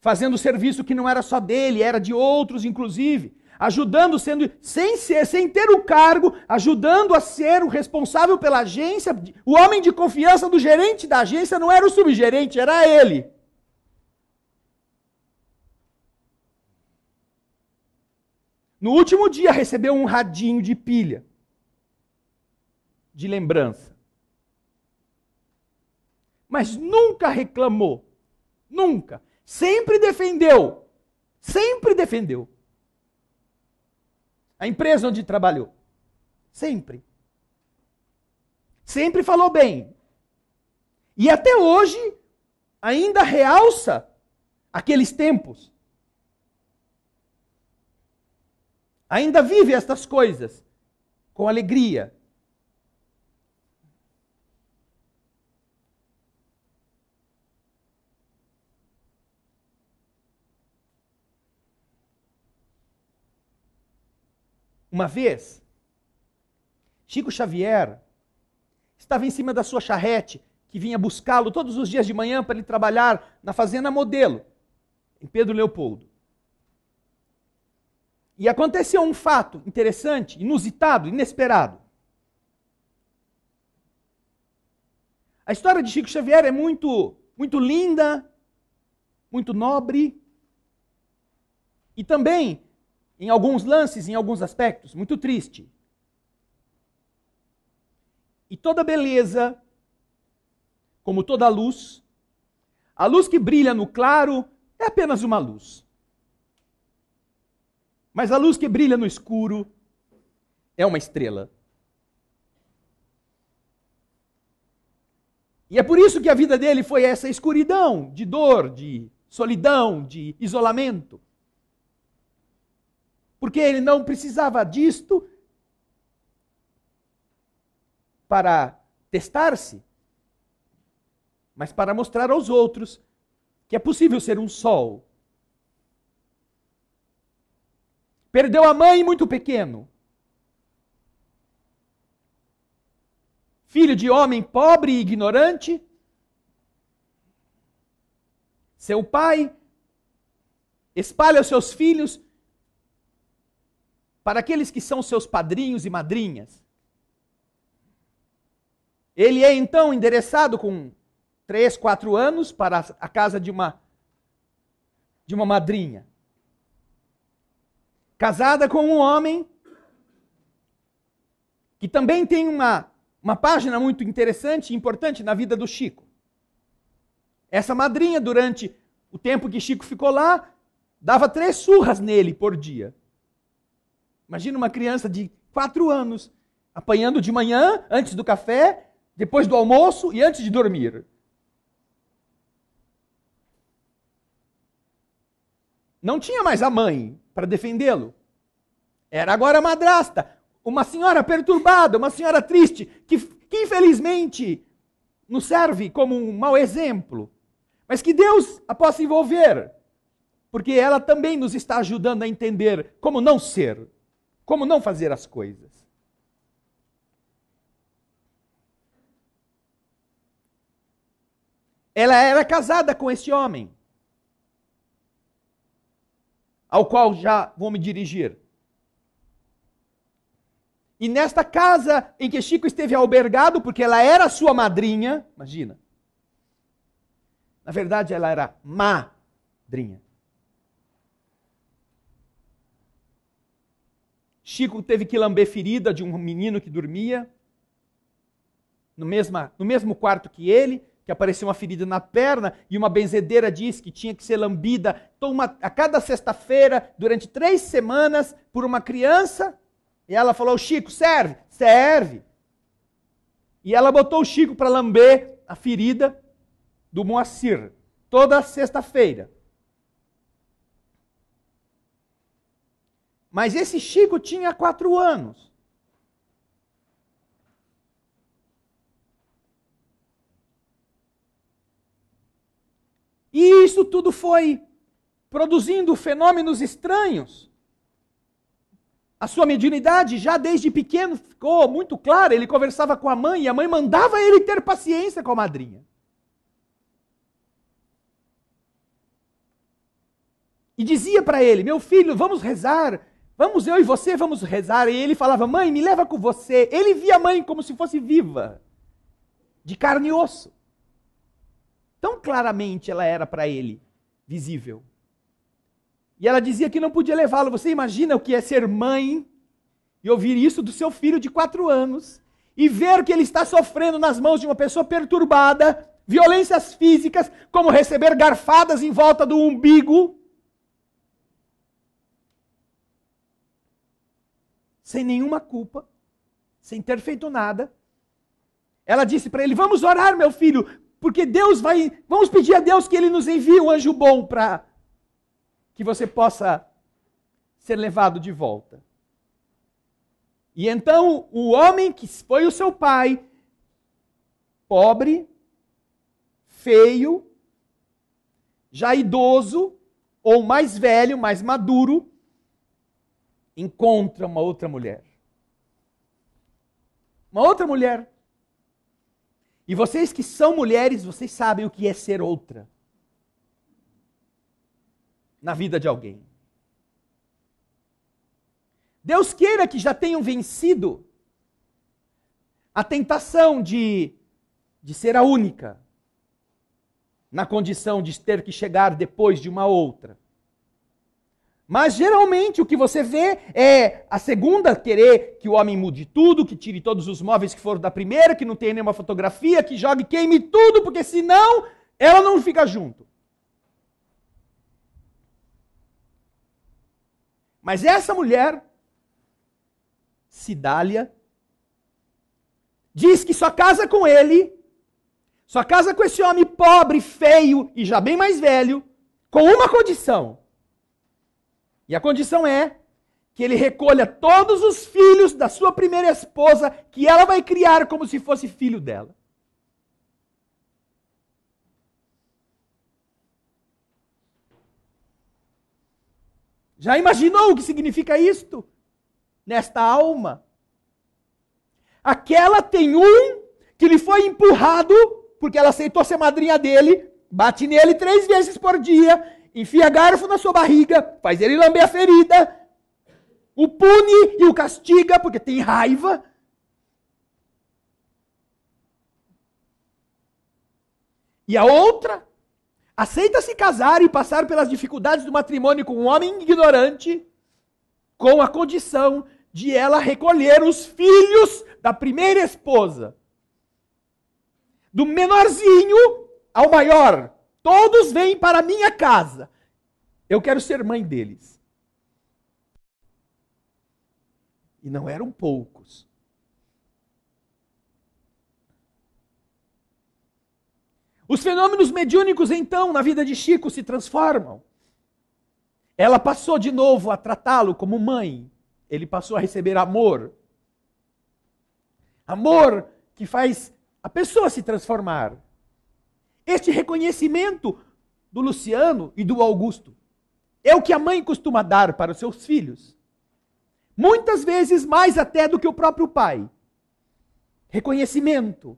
fazendo serviço que não era só dele, era de outros, inclusive, ajudando, sendo sem ser, sem ter o cargo, ajudando a ser o responsável pela agência. O homem de confiança do gerente da agência não era o subgerente, era ele. No último dia recebeu um radinho de pilha de lembrança. Mas nunca reclamou. Nunca. Sempre defendeu. Sempre defendeu. A empresa onde trabalhou. Sempre. Sempre falou bem. E até hoje ainda realça aqueles tempos. ainda vive estas coisas com alegria. Uma vez, Chico Xavier estava em cima da sua charrete, que vinha buscá-lo todos os dias de manhã para ele trabalhar na fazenda modelo, em Pedro Leopoldo. E aconteceu um fato interessante, inusitado, inesperado. A história de Chico Xavier é muito, muito linda, muito nobre e também, em alguns lances, em alguns aspectos, muito triste. E toda beleza, como toda luz, a luz que brilha no claro é apenas uma luz. Mas a luz que brilha no escuro é uma estrela. E é por isso que a vida dele foi essa escuridão de dor, de solidão, de isolamento. Porque ele não precisava disto para testar-se, mas para mostrar aos outros que é possível ser um sol Perdeu a mãe muito pequeno. Filho de homem pobre e ignorante. Seu pai espalha os seus filhos para aqueles que são seus padrinhos e madrinhas. Ele é então endereçado com três, quatro anos para a casa de uma de uma madrinha casada com um homem que também tem uma, uma página muito interessante e importante na vida do Chico. Essa madrinha, durante o tempo que Chico ficou lá, dava três surras nele por dia. Imagina uma criança de quatro anos apanhando de manhã, antes do café, depois do almoço e antes de dormir. Não tinha mais a mãe para defendê-lo. Era agora a madrasta, uma senhora perturbada, uma senhora triste, que, que infelizmente nos serve como um mau exemplo. Mas que Deus a possa envolver, porque ela também nos está ajudando a entender como não ser, como não fazer as coisas. Ela era casada com esse homem ao qual já vou me dirigir. E nesta casa em que Chico esteve albergado, porque ela era sua madrinha, imagina. Na verdade, ela era madrinha. Chico teve que lamber ferida de um menino que dormia no, mesma, no mesmo quarto que ele, que apareceu uma ferida na perna e uma benzedeira disse que tinha que ser lambida toma, então, a cada sexta-feira, durante três semanas, por uma criança. E ela falou: Chico, serve? Serve. E ela botou o Chico para lamber a ferida do Moacir, toda sexta-feira. Mas esse Chico tinha quatro anos. E isso tudo foi produzindo fenômenos estranhos. A sua mediunidade já desde pequeno ficou muito clara. Ele conversava com a mãe e a mãe mandava ele ter paciência com a madrinha. E dizia para ele: Meu filho, vamos rezar. Vamos eu e você, vamos rezar. E ele falava: Mãe, me leva com você. Ele via a mãe como se fosse viva, de carne e osso. Tão claramente ela era para ele visível. E ela dizia que não podia levá-lo. Você imagina o que é ser mãe e ouvir isso do seu filho de quatro anos e ver que ele está sofrendo nas mãos de uma pessoa perturbada, violências físicas, como receber garfadas em volta do umbigo. Sem nenhuma culpa, sem ter feito nada. Ela disse para ele: Vamos orar, meu filho, porque Deus vai. Vamos pedir a Deus que Ele nos envie um anjo bom para que você possa ser levado de volta. E então o homem que foi o seu pai, pobre, feio, já idoso, ou mais velho, mais maduro, encontra uma outra mulher. Uma outra mulher e vocês que são mulheres, vocês sabem o que é ser outra na vida de alguém. Deus queira que já tenham vencido a tentação de, de ser a única, na condição de ter que chegar depois de uma outra. Mas geralmente o que você vê é a segunda querer que o homem mude tudo, que tire todos os móveis que foram da primeira, que não tenha nenhuma fotografia, que jogue, queime tudo, porque senão ela não fica junto. Mas essa mulher, Sidália, diz que só casa com ele, só casa com esse homem pobre, feio e já bem mais velho, com uma condição e a condição é que ele recolha todos os filhos da sua primeira esposa, que ela vai criar como se fosse filho dela. Já imaginou o que significa isto? Nesta alma. Aquela tem um que lhe foi empurrado, porque ela aceitou ser madrinha dele, bate nele três vezes por dia, enfia garfo na sua barriga, faz ele lamber a ferida, o pune e o castiga porque tem raiva. E a outra aceita se casar e passar pelas dificuldades do matrimônio com um homem ignorante, com a condição de ela recolher os filhos da primeira esposa. Do menorzinho ao maior, Todos vêm para a minha casa. Eu quero ser mãe deles. E não eram poucos. Os fenômenos mediúnicos, então, na vida de Chico se transformam. Ela passou de novo a tratá-lo como mãe. Ele passou a receber amor. Amor que faz a pessoa se transformar este reconhecimento do Luciano e do Augusto. É o que a mãe costuma dar para os seus filhos. Muitas vezes mais até do que o próprio pai. Reconhecimento,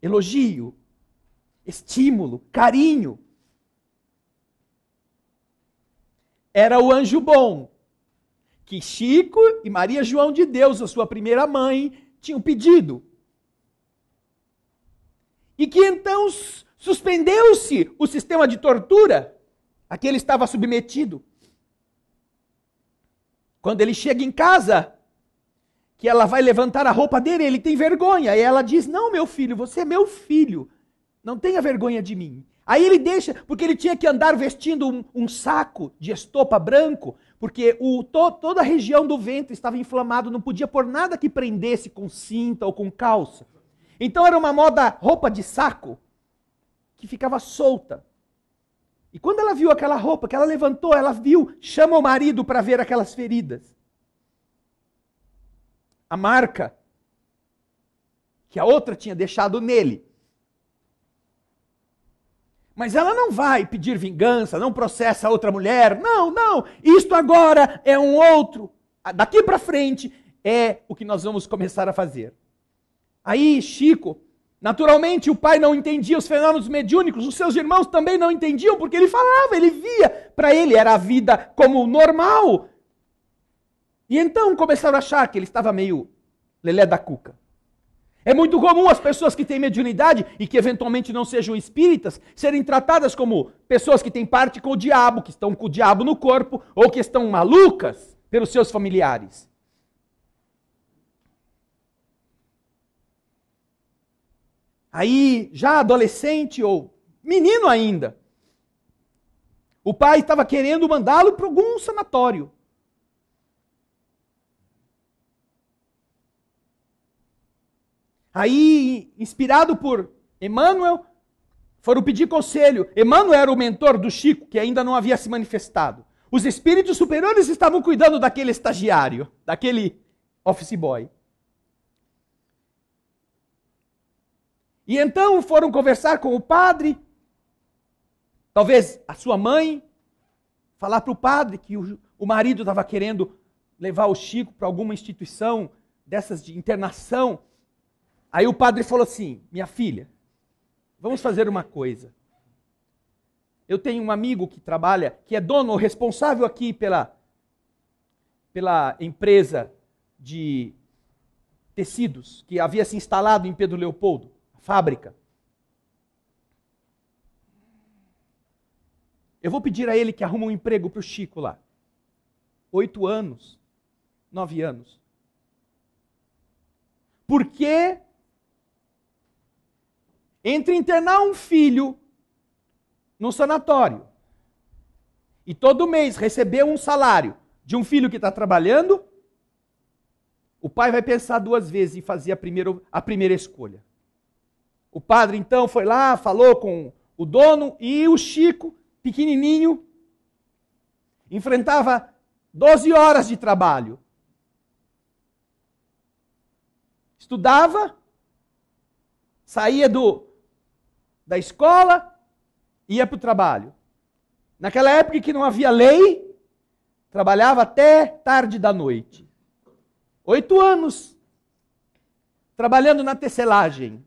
elogio, estímulo, carinho. Era o anjo bom que Chico e Maria João de Deus, a sua primeira mãe, tinham pedido e que então suspendeu-se o sistema de tortura a que ele estava submetido. Quando ele chega em casa, que ela vai levantar a roupa dele, ele tem vergonha. E ela diz: Não, meu filho, você é meu filho. Não tenha vergonha de mim. Aí ele deixa, porque ele tinha que andar vestindo um, um saco de estopa branco, porque o, to, toda a região do ventre estava inflamada, não podia pôr nada que prendesse com cinta ou com calça. Então era uma moda roupa de saco que ficava solta. E quando ela viu aquela roupa, que ela levantou, ela viu, chama o marido para ver aquelas feridas. A marca que a outra tinha deixado nele. Mas ela não vai pedir vingança, não processa a outra mulher. Não, não. Isto agora é um outro. Daqui para frente é o que nós vamos começar a fazer. Aí, Chico, naturalmente o pai não entendia os fenômenos mediúnicos, os seus irmãos também não entendiam, porque ele falava, ele via, para ele era a vida como normal. E então começaram a achar que ele estava meio lelé da cuca. É muito comum as pessoas que têm mediunidade e que eventualmente não sejam espíritas serem tratadas como pessoas que têm parte com o diabo, que estão com o diabo no corpo ou que estão malucas pelos seus familiares. aí já adolescente ou menino ainda. O pai estava querendo mandá-lo para algum sanatório. Aí, inspirado por Emmanuel, foram pedir conselho. Emmanuel era o mentor do Chico, que ainda não havia se manifestado. Os espíritos superiores estavam cuidando daquele estagiário, daquele office boy. E então foram conversar com o padre, talvez a sua mãe, falar para o padre que o, o marido estava querendo levar o Chico para alguma instituição dessas de internação. Aí o padre falou assim: Minha filha, vamos fazer uma coisa. Eu tenho um amigo que trabalha, que é dono, responsável aqui pela, pela empresa de tecidos que havia se instalado em Pedro Leopoldo fábrica. Eu vou pedir a ele que arruma um emprego para o Chico lá. Oito anos, nove anos. Porque entre internar um filho no sanatório e todo mês receber um salário de um filho que está trabalhando, o pai vai pensar duas vezes e fazer a primeira, a primeira escolha. O padre então foi lá, falou com o dono e o Chico, pequenininho, enfrentava 12 horas de trabalho. Estudava, saía do da escola, ia para o trabalho. Naquela época que não havia lei, trabalhava até tarde da noite. Oito anos trabalhando na tecelagem.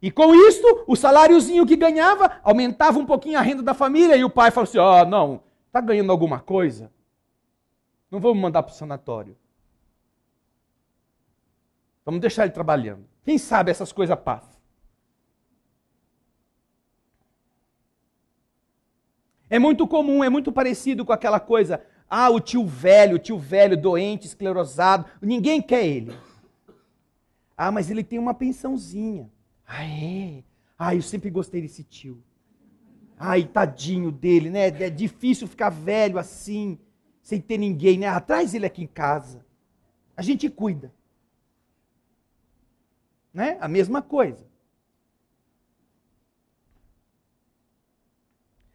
E com isto, o saláriozinho que ganhava aumentava um pouquinho a renda da família e o pai falou assim: "Ó, oh, não, tá ganhando alguma coisa? Não vamos mandar para o sanatório. Vamos deixar ele trabalhando. Quem sabe essas coisas passam. É muito comum, é muito parecido com aquela coisa. Ah, o tio velho, o tio velho, doente, esclerosado, ninguém quer ele. Ah, mas ele tem uma pensãozinha. Ah, é? Ah, eu sempre gostei desse tio. Ai, tadinho dele, né? É difícil ficar velho assim, sem ter ninguém, né? Atrás ele aqui em casa. A gente cuida. Né? A mesma coisa.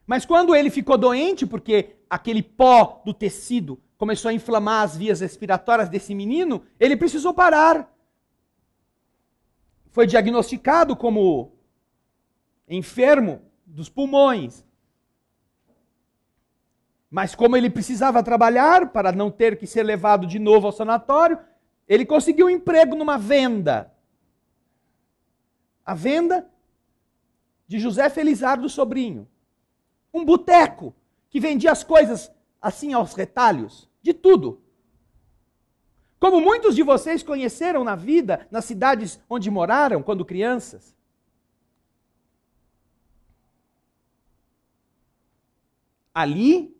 Mas quando ele ficou doente, porque aquele pó do tecido começou a inflamar as vias respiratórias desse menino, ele precisou parar foi diagnosticado como enfermo dos pulmões. Mas como ele precisava trabalhar para não ter que ser levado de novo ao sanatório, ele conseguiu um emprego numa venda. A venda de José Felizardo Sobrinho. Um boteco que vendia as coisas assim aos retalhos, de tudo. Como muitos de vocês conheceram na vida, nas cidades onde moraram quando crianças. Ali,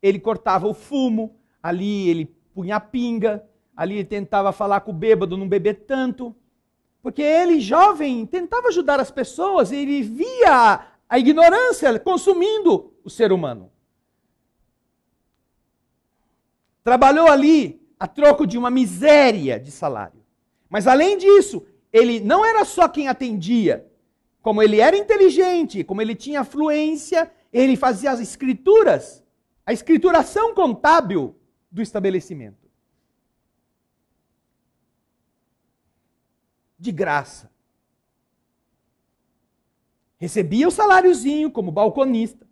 ele cortava o fumo, ali ele punha a pinga, ali ele tentava falar com o bêbado, não beber tanto. Porque ele, jovem, tentava ajudar as pessoas e ele via a ignorância consumindo o ser humano. Trabalhou ali a troco de uma miséria de salário. Mas além disso, ele não era só quem atendia. Como ele era inteligente, como ele tinha fluência, ele fazia as escrituras, a escrituração contábil do estabelecimento. De graça. Recebia o saláriozinho como balconista.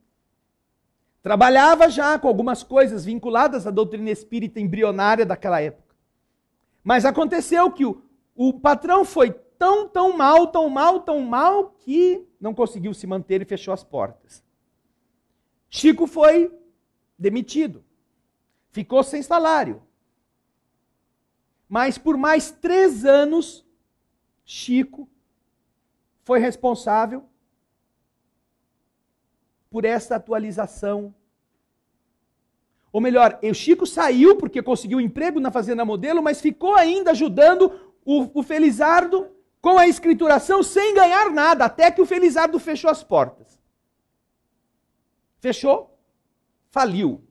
Trabalhava já com algumas coisas vinculadas à doutrina espírita embrionária daquela época. Mas aconteceu que o, o patrão foi tão, tão mal, tão mal, tão mal, que não conseguiu se manter e fechou as portas. Chico foi demitido. Ficou sem salário. Mas por mais três anos, Chico foi responsável por esta atualização. Ou melhor, o Chico saiu porque conseguiu emprego na Fazenda Modelo, mas ficou ainda ajudando o, o Felizardo com a escrituração sem ganhar nada, até que o Felizardo fechou as portas. Fechou? Faliu.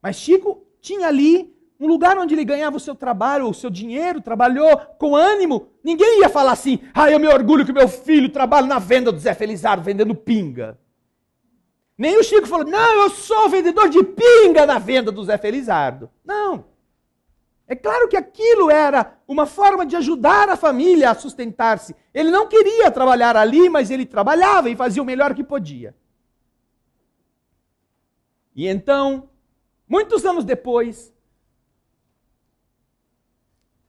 Mas Chico tinha ali um lugar onde ele ganhava o seu trabalho, o seu dinheiro, trabalhou com ânimo. Ninguém ia falar assim: ah, eu me orgulho que meu filho trabalha na venda do Zé Felizardo, vendendo pinga. Nem o Chico falou: não, eu sou vendedor de pinga na venda do Zé Felizardo. Não. É claro que aquilo era uma forma de ajudar a família a sustentar-se. Ele não queria trabalhar ali, mas ele trabalhava e fazia o melhor que podia. E então, muitos anos depois,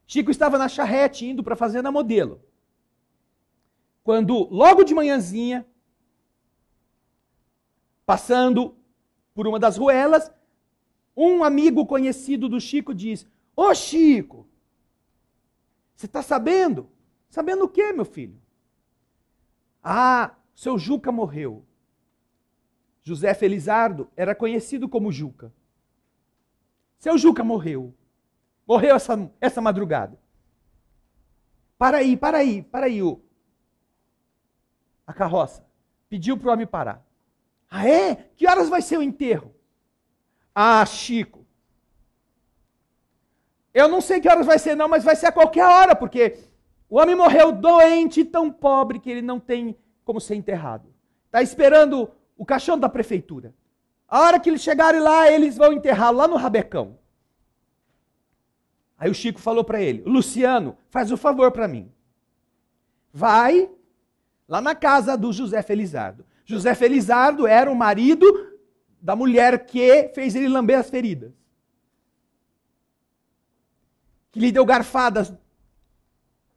Chico estava na charrete indo para a fazenda modelo. Quando, logo de manhãzinha, passando por uma das ruelas, um amigo conhecido do Chico diz: Ô Chico, você está sabendo? Sabendo o quê, meu filho? Ah, seu Juca morreu. José Felizardo era conhecido como Juca. Seu Juca morreu. Morreu essa, essa madrugada. Para aí, para aí, para aí. O, a carroça pediu para o homem parar. Ah, é? Que horas vai ser o enterro? Ah, Chico. Eu não sei que horas vai ser, não, mas vai ser a qualquer hora, porque o homem morreu doente, e tão pobre que ele não tem como ser enterrado. Está esperando o caixão da prefeitura. A hora que eles chegarem lá, eles vão enterrá-lo lá no Rabecão. Aí o Chico falou para ele: Luciano, faz o favor para mim. Vai lá na casa do José Felizardo. José Felizardo era o marido da mulher que fez ele lamber as feridas. Que lhe deu garfadas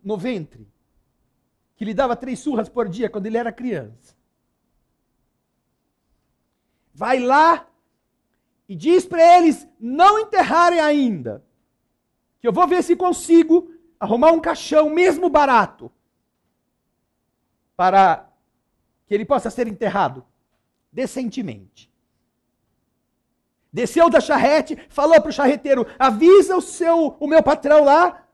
no ventre. Que lhe dava três surras por dia quando ele era criança. Vai lá e diz para eles não enterrarem ainda que eu vou ver se consigo arrumar um caixão, mesmo barato, para que ele possa ser enterrado decentemente. Desceu da charrete, falou para o charreteiro: avisa o seu, o meu patrão lá,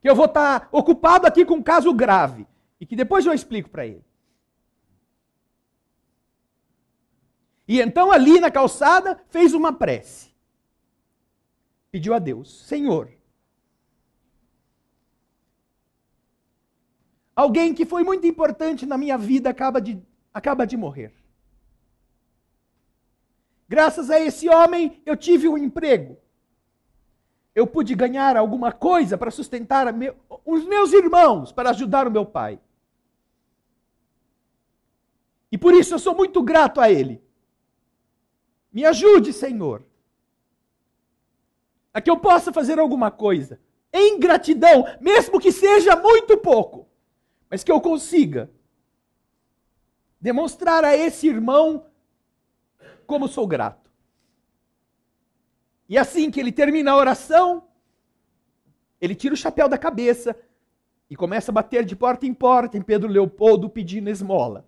que eu vou estar tá ocupado aqui com um caso grave e que depois eu explico para ele. E então ali na calçada fez uma prece pediu a Deus: Senhor, alguém que foi muito importante na minha vida acaba de, acaba de morrer. Graças a esse homem, eu tive um emprego. Eu pude ganhar alguma coisa para sustentar meu, os meus irmãos, para ajudar o meu pai. E por isso eu sou muito grato a ele. Me ajude, Senhor a é que eu possa fazer alguma coisa, em gratidão, mesmo que seja muito pouco, mas que eu consiga demonstrar a esse irmão como sou grato. E assim que ele termina a oração, ele tira o chapéu da cabeça e começa a bater de porta em porta em Pedro Leopoldo pedindo esmola.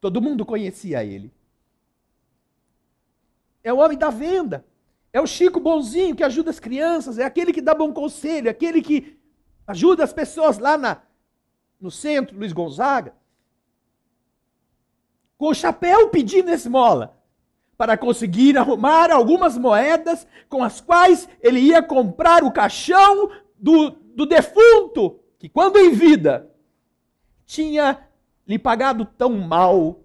Todo mundo conhecia ele é o homem da venda, é o Chico bonzinho que ajuda as crianças, é aquele que dá bom conselho, é aquele que ajuda as pessoas lá na, no centro, Luiz Gonzaga. Com o chapéu pedindo esmola para conseguir arrumar algumas moedas com as quais ele ia comprar o caixão do, do defunto, que quando em vida tinha lhe pagado tão mal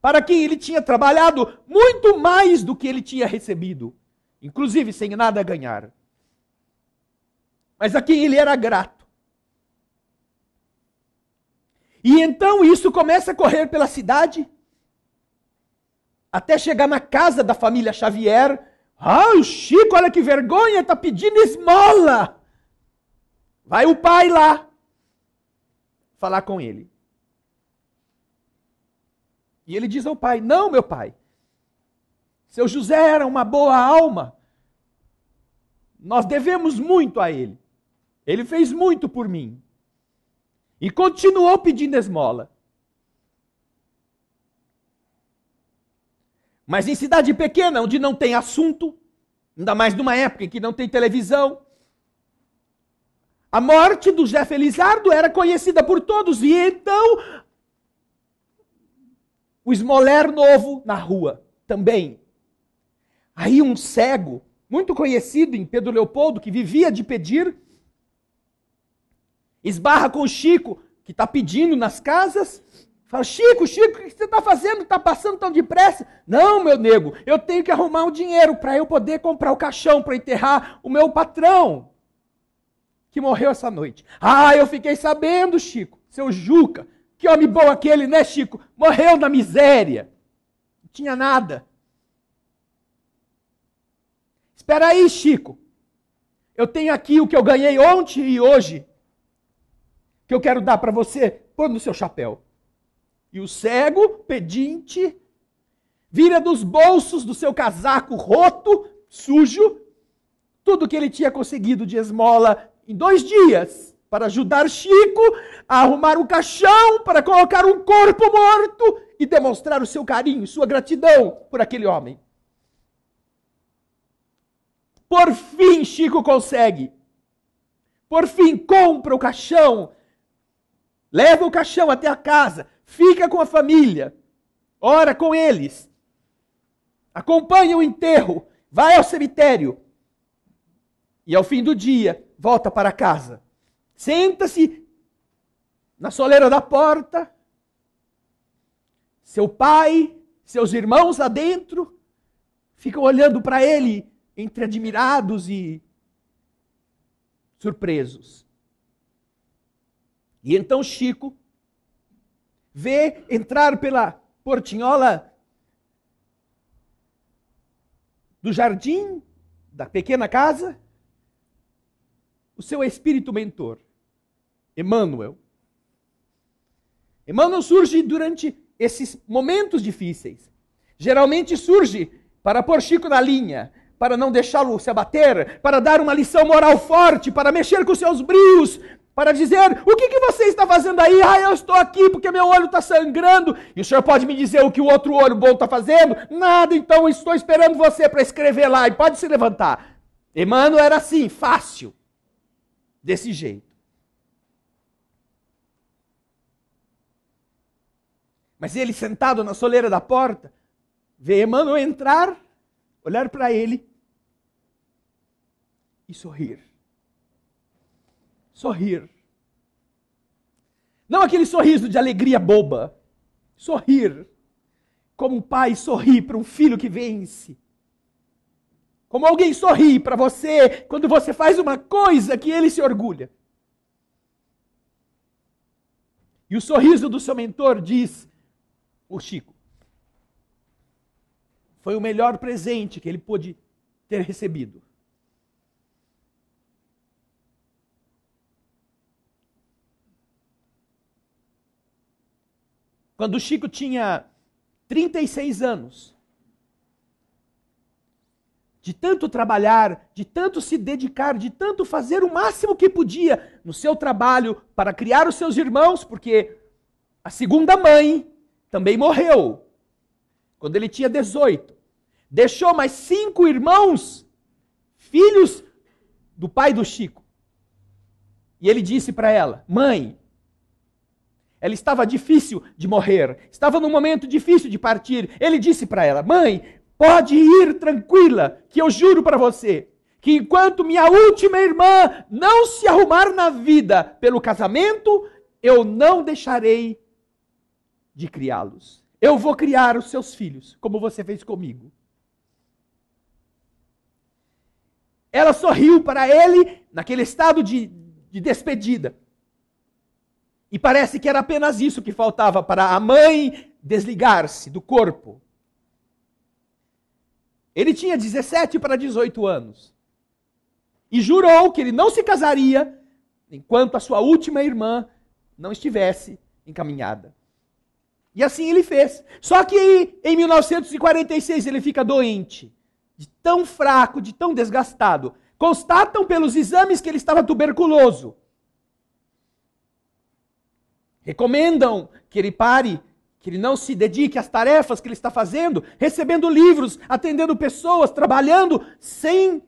para quem ele tinha trabalhado muito mais do que ele tinha recebido, inclusive sem nada ganhar. Mas a quem ele era grato. E então isso começa a correr pela cidade, até chegar na casa da família Xavier. Ah, o Chico, olha que vergonha, está pedindo esmola. Vai o pai lá falar com ele. E ele diz ao pai: Não, meu pai. Seu José era uma boa alma. Nós devemos muito a ele. Ele fez muito por mim. E continuou pedindo esmola. Mas em cidade pequena, onde não tem assunto, ainda mais numa época em que não tem televisão, a morte do Jefe Felizardo era conhecida por todos. E então o esmoler novo na rua também. Aí um cego, muito conhecido em Pedro Leopoldo, que vivia de pedir, esbarra com o Chico, que está pedindo nas casas, Fala, Chico, Chico, o que você está fazendo? Está passando tão depressa? Não, meu nego, eu tenho que arrumar um dinheiro para eu poder comprar o caixão para enterrar o meu patrão que morreu essa noite. Ah, eu fiquei sabendo, Chico, seu Juca. Que homem bom aquele, né, Chico? Morreu na miséria. Não tinha nada. Espera aí, Chico. Eu tenho aqui o que eu ganhei ontem e hoje, que eu quero dar para você. Põe no seu chapéu. E o cego, pedinte, vira dos bolsos do seu casaco roto, sujo, tudo que ele tinha conseguido de esmola em dois dias para ajudar Chico a arrumar um caixão para colocar um corpo morto e demonstrar o seu carinho, sua gratidão por aquele homem. Por fim, Chico consegue. Por fim, compra o caixão, leva o caixão até a casa, fica com a família, ora com eles, acompanha o enterro, vai ao cemitério e, ao fim do dia, volta para casa. Senta-se na soleira da porta, seu pai, seus irmãos lá dentro, ficam olhando para ele entre admirados e surpresos. E então Chico vê entrar pela portinhola do jardim da pequena casa o seu espírito mentor. Emmanuel. Emmanuel surge durante esses momentos difíceis. Geralmente surge para pôr Chico na linha, para não deixá-lo se abater, para dar uma lição moral forte, para mexer com seus brios, para dizer: o que, que você está fazendo aí? Ah, eu estou aqui porque meu olho está sangrando. E o senhor pode me dizer o que o outro olho bom está fazendo? Nada, então estou esperando você para escrever lá e pode se levantar. Emmanuel era assim, fácil, desse jeito. Mas ele, sentado na soleira da porta, vê Emmanuel entrar, olhar para ele e sorrir. Sorrir. Não aquele sorriso de alegria boba. Sorrir. Como um pai sorri para um filho que vence. Como alguém sorri para você quando você faz uma coisa que ele se orgulha. E o sorriso do seu mentor diz: o Chico. Foi o melhor presente que ele pôde ter recebido. Quando o Chico tinha 36 anos, de tanto trabalhar, de tanto se dedicar, de tanto fazer o máximo que podia no seu trabalho para criar os seus irmãos, porque a segunda mãe também morreu, quando ele tinha 18. Deixou mais cinco irmãos, filhos do pai do Chico. E ele disse para ela: Mãe, ela estava difícil de morrer, estava num momento difícil de partir. Ele disse para ela: Mãe, pode ir tranquila, que eu juro para você que enquanto minha última irmã não se arrumar na vida pelo casamento, eu não deixarei de criá-los. Eu vou criar os seus filhos, como você fez comigo. Ela sorriu para ele naquele estado de, de despedida. E parece que era apenas isso que faltava para a mãe desligar-se do corpo. Ele tinha 17 para 18 anos. E jurou que ele não se casaria enquanto a sua última irmã não estivesse encaminhada. E assim ele fez. Só que aí, em 1946, ele fica doente, de tão fraco, de tão desgastado. Constatam pelos exames que ele estava tuberculoso. Recomendam que ele pare, que ele não se dedique às tarefas que ele está fazendo, recebendo livros, atendendo pessoas, trabalhando sem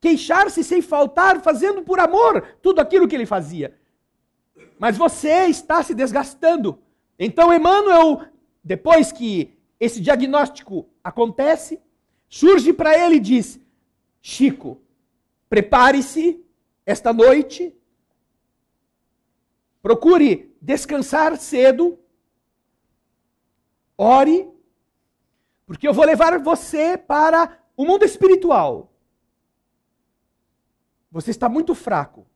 queixar-se, sem faltar, fazendo por amor tudo aquilo que ele fazia. Mas você está se desgastando. Então, Emmanuel, depois que esse diagnóstico acontece, surge para ele e diz: Chico, prepare-se esta noite, procure descansar cedo, ore, porque eu vou levar você para o mundo espiritual. Você está muito fraco.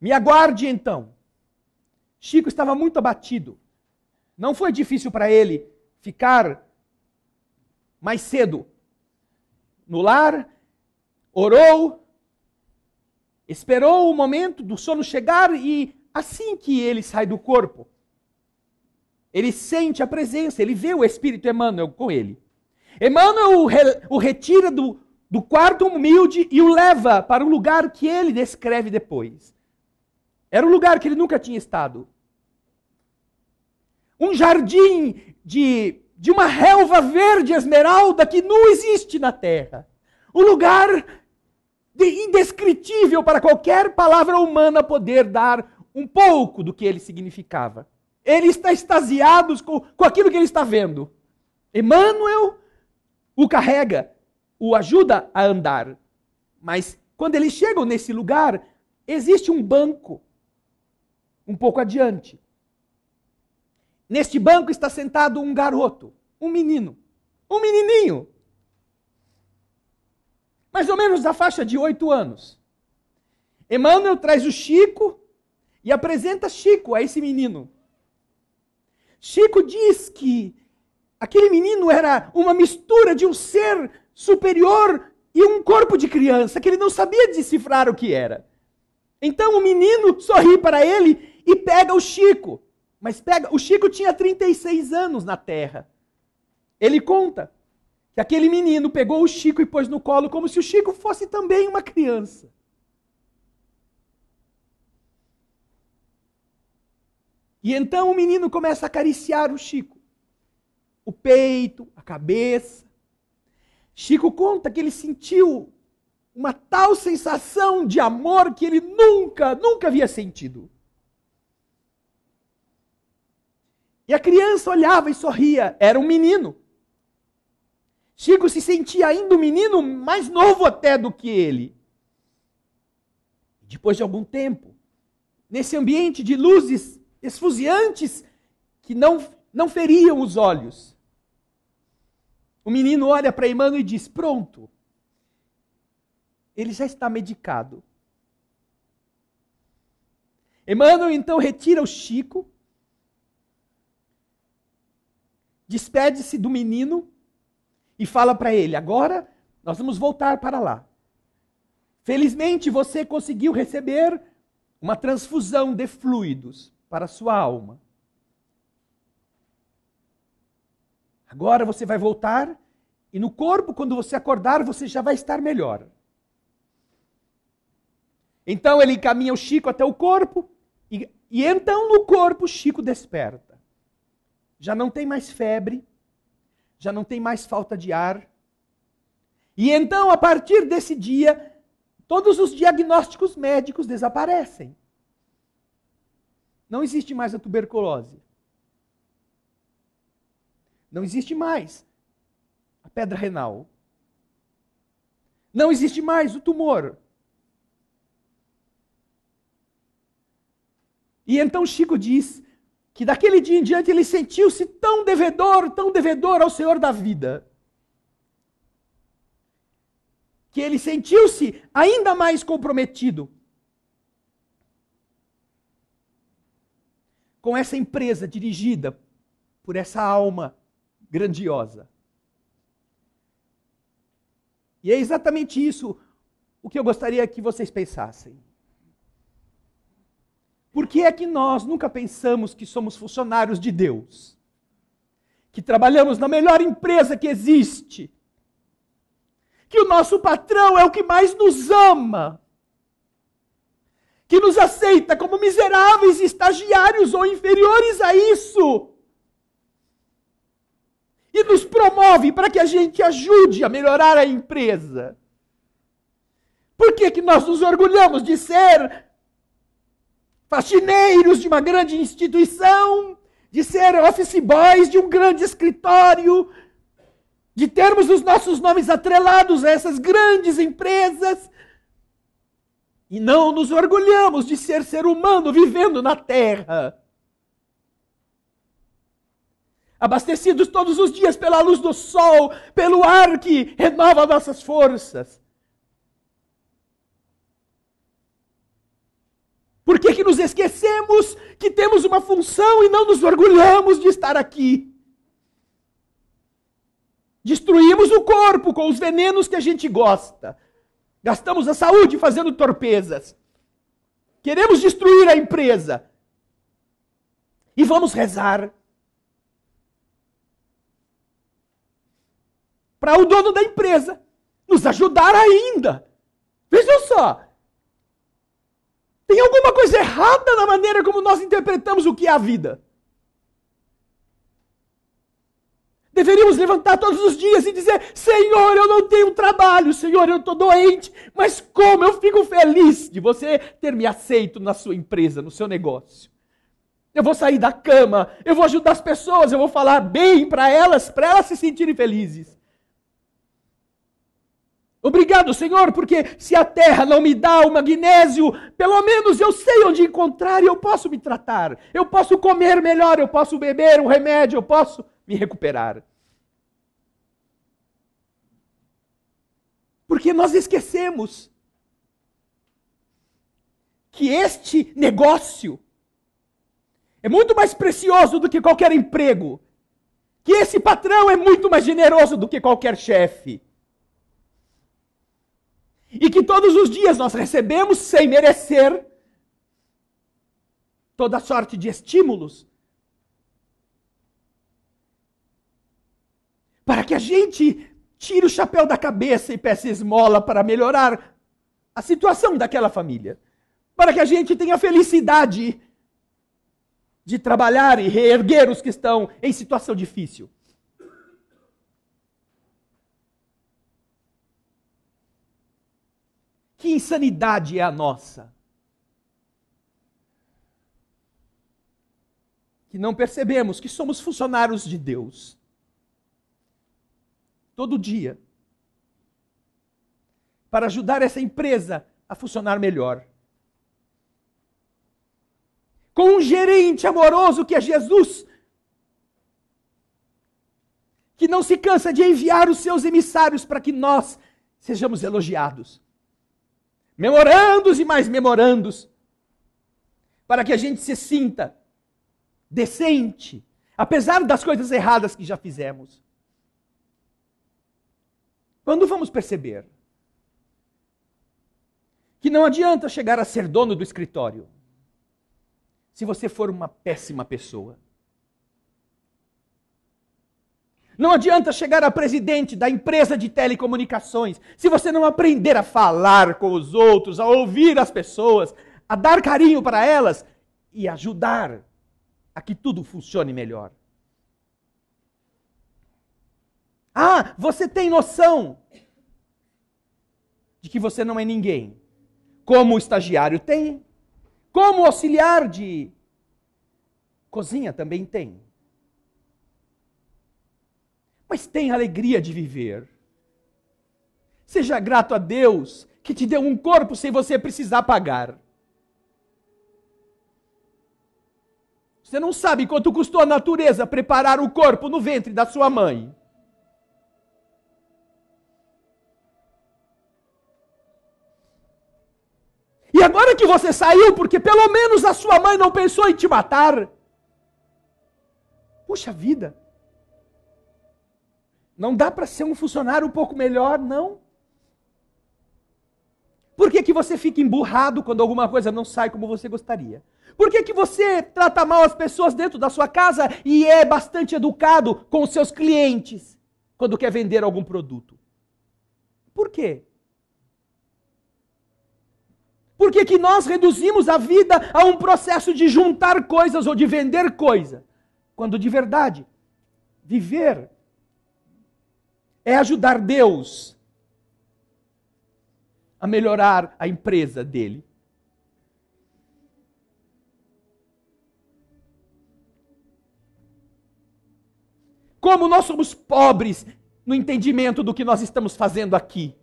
Me aguarde então. Chico estava muito abatido. Não foi difícil para ele ficar mais cedo no lar, orou, esperou o momento do sono chegar e assim que ele sai do corpo, ele sente a presença, ele vê o Espírito Emmanuel com ele. Emmanuel o, re, o retira do, do quarto humilde e o leva para o lugar que ele descreve depois. Era um lugar que ele nunca tinha estado. Um jardim de, de uma relva verde esmeralda que não existe na terra. Um lugar indescritível para qualquer palavra humana poder dar um pouco do que ele significava. Ele está extasiado com, com aquilo que ele está vendo. Emmanuel o carrega, o ajuda a andar. Mas quando eles chegam nesse lugar, existe um banco um pouco adiante. Neste banco está sentado um garoto, um menino, um menininho, mais ou menos da faixa de oito anos. Emmanuel traz o Chico e apresenta Chico a esse menino. Chico diz que aquele menino era uma mistura de um ser superior e um corpo de criança, que ele não sabia decifrar o que era. Então o menino sorri para ele e pega o Chico. Mas pega, o Chico tinha 36 anos na Terra. Ele conta que aquele menino pegou o Chico e pôs no colo como se o Chico fosse também uma criança. E então o menino começa a acariciar o Chico. O peito, a cabeça. Chico conta que ele sentiu uma tal sensação de amor que ele nunca, nunca havia sentido. E a criança olhava e sorria, era um menino. Chico se sentia ainda um menino mais novo até do que ele. Depois de algum tempo, nesse ambiente de luzes esfuziantes que não, não feriam os olhos, o menino olha para Emmanuel e diz: Pronto, ele já está medicado. Emmanuel então retira o Chico despede-se do menino e fala para ele: agora nós vamos voltar para lá. Felizmente você conseguiu receber uma transfusão de fluidos para a sua alma. Agora você vai voltar e no corpo, quando você acordar, você já vai estar melhor. Então ele encaminha o Chico até o corpo e, e então no corpo Chico desperta já não tem mais febre, já não tem mais falta de ar. E então, a partir desse dia, todos os diagnósticos médicos desaparecem. Não existe mais a tuberculose. Não existe mais a pedra renal. Não existe mais o tumor. E então Chico diz: que daquele dia em diante ele sentiu-se tão devedor, tão devedor ao Senhor da vida, que ele sentiu-se ainda mais comprometido com essa empresa dirigida por essa alma grandiosa. E é exatamente isso o que eu gostaria que vocês pensassem. Por que é que nós nunca pensamos que somos funcionários de Deus? Que trabalhamos na melhor empresa que existe? Que o nosso patrão é o que mais nos ama? Que nos aceita como miseráveis, estagiários ou inferiores a isso? E nos promove para que a gente ajude a melhorar a empresa? Por que, que nós nos orgulhamos de ser faxineiros de uma grande instituição, de ser office boys de um grande escritório, de termos os nossos nomes atrelados a essas grandes empresas. E não nos orgulhamos de ser ser humano vivendo na terra. Abastecidos todos os dias pela luz do sol, pelo ar que renova nossas forças. Por que, que nos esquecemos que temos uma função e não nos orgulhamos de estar aqui? Destruímos o corpo com os venenos que a gente gosta. Gastamos a saúde fazendo torpezas. Queremos destruir a empresa. E vamos rezar. Para o dono da empresa nos ajudar ainda. Vejam só, tem alguma coisa errada na maneira como nós interpretamos o que é a vida. Deveríamos levantar todos os dias e dizer: Senhor, eu não tenho trabalho, Senhor, eu estou doente, mas como eu fico feliz de você ter me aceito na sua empresa, no seu negócio. Eu vou sair da cama, eu vou ajudar as pessoas, eu vou falar bem para elas, para elas se sentirem felizes. Obrigado, Senhor, porque se a terra não me dá o magnésio, pelo menos eu sei onde encontrar e eu posso me tratar. Eu posso comer melhor, eu posso beber um remédio, eu posso me recuperar. Porque nós esquecemos que este negócio é muito mais precioso do que qualquer emprego. Que esse patrão é muito mais generoso do que qualquer chefe e que todos os dias nós recebemos sem merecer toda sorte de estímulos para que a gente tire o chapéu da cabeça e peça esmola para melhorar a situação daquela família, para que a gente tenha a felicidade de trabalhar e reerguer os que estão em situação difícil. Que insanidade é a nossa? Que não percebemos que somos funcionários de Deus. Todo dia. Para ajudar essa empresa a funcionar melhor. Com um gerente amoroso que é Jesus, que não se cansa de enviar os seus emissários para que nós sejamos elogiados memorandos e mais memorandos, para que a gente se sinta decente, apesar das coisas erradas que já fizemos. Quando vamos perceber que não adianta chegar a ser dono do escritório se você for uma péssima pessoa? Não adianta chegar a presidente da empresa de telecomunicações se você não aprender a falar com os outros, a ouvir as pessoas, a dar carinho para elas e ajudar a que tudo funcione melhor. Ah, você tem noção de que você não é ninguém. Como estagiário tem, como auxiliar de cozinha também tem mas tenha alegria de viver. Seja grato a Deus que te deu um corpo sem você precisar pagar. Você não sabe quanto custou a natureza preparar o corpo no ventre da sua mãe. E agora que você saiu, porque pelo menos a sua mãe não pensou em te matar. Puxa vida. Não dá para ser um funcionário um pouco melhor, não? Por que, que você fica emburrado quando alguma coisa não sai como você gostaria? Por que, que você trata mal as pessoas dentro da sua casa e é bastante educado com os seus clientes quando quer vender algum produto? Por quê? Por que, que nós reduzimos a vida a um processo de juntar coisas ou de vender coisa? Quando de verdade, viver é ajudar Deus a melhorar a empresa dele. Como nós somos pobres no entendimento do que nós estamos fazendo aqui.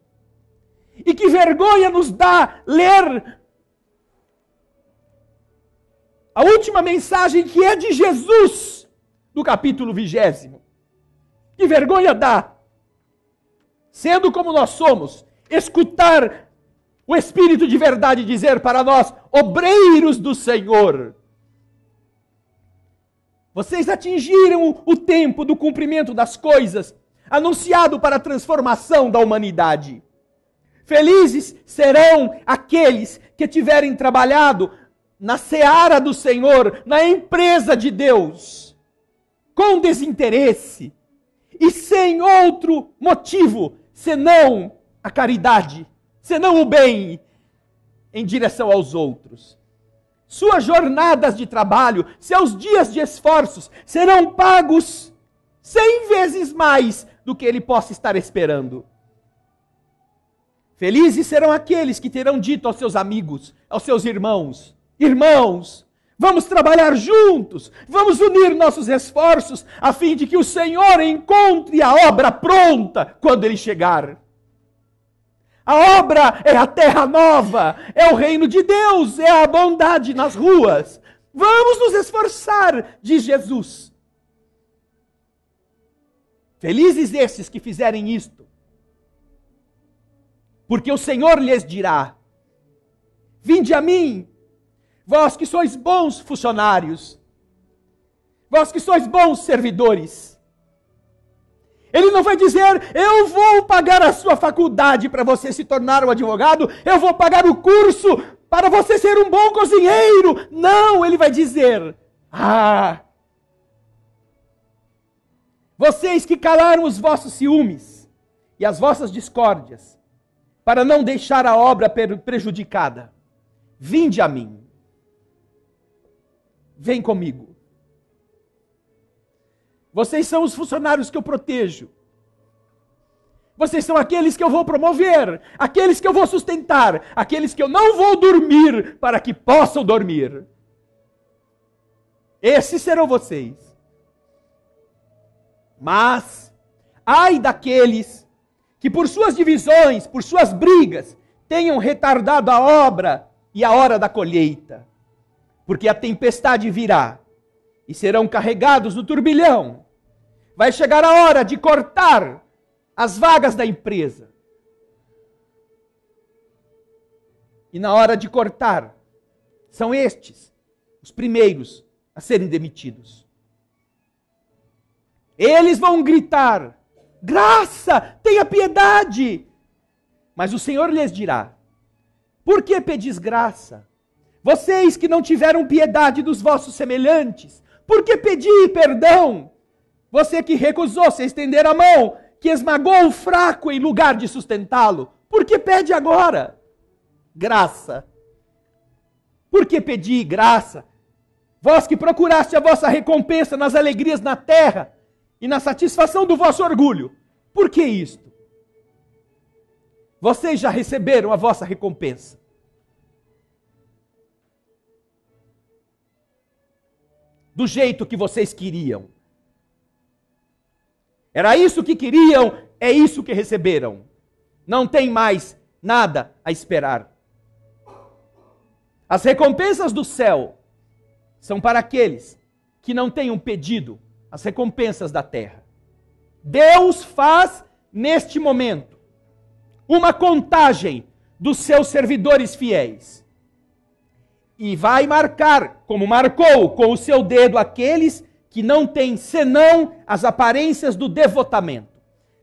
E que vergonha nos dá ler a última mensagem que é de Jesus, no capítulo vigésimo. Que vergonha dá! sendo como nós somos, escutar o Espírito de verdade dizer para nós, obreiros do Senhor. Vocês atingiram o tempo do cumprimento das coisas, anunciado para a transformação da humanidade. Felizes serão aqueles que tiverem trabalhado na seara do Senhor, na empresa de Deus, com desinteresse e sem outro motivo senão a caridade, senão o bem em direção aos outros. Suas jornadas de trabalho, seus dias de esforços serão pagos cem vezes mais do que ele possa estar esperando. Felizes serão aqueles que terão dito aos seus amigos, aos seus irmãos: Irmãos, Vamos trabalhar juntos, vamos unir nossos esforços a fim de que o Senhor encontre a obra pronta quando ele chegar. A obra é a terra nova, é o reino de Deus, é a bondade nas ruas. Vamos nos esforçar, diz Jesus. Felizes esses que fizerem isto, porque o Senhor lhes dirá: Vinde a mim, Vós que sois bons funcionários, vós que sois bons servidores. Ele não vai dizer, eu vou pagar a sua faculdade para você se tornar um advogado, eu vou pagar o curso para você ser um bom cozinheiro. Não, ele vai dizer, ah, vocês que calaram os vossos ciúmes e as vossas discórdias, para não deixar a obra prejudicada, vinde a mim. Vem comigo. Vocês são os funcionários que eu protejo. Vocês são aqueles que eu vou promover, aqueles que eu vou sustentar, aqueles que eu não vou dormir para que possam dormir. Esses serão vocês. Mas, ai daqueles que por suas divisões, por suas brigas, tenham retardado a obra e a hora da colheita porque a tempestade virá e serão carregados no turbilhão. Vai chegar a hora de cortar as vagas da empresa. E na hora de cortar, são estes os primeiros a serem demitidos. Eles vão gritar: graça, tenha piedade. Mas o Senhor lhes dirá: por que pedis graça? Vocês que não tiveram piedade dos vossos semelhantes, por que pedi perdão? Você que recusou-se a estender a mão, que esmagou o fraco em lugar de sustentá-lo, por que pede agora? Graça. Por que pedi graça? Vós que procuraste a vossa recompensa nas alegrias na terra e na satisfação do vosso orgulho, por que isto? Vocês já receberam a vossa recompensa. do jeito que vocês queriam. Era isso que queriam, é isso que receberam. Não tem mais nada a esperar. As recompensas do céu são para aqueles que não tenham pedido as recompensas da terra. Deus faz neste momento uma contagem dos seus servidores fiéis e vai marcar, como marcou com o seu dedo aqueles que não têm senão as aparências do devotamento.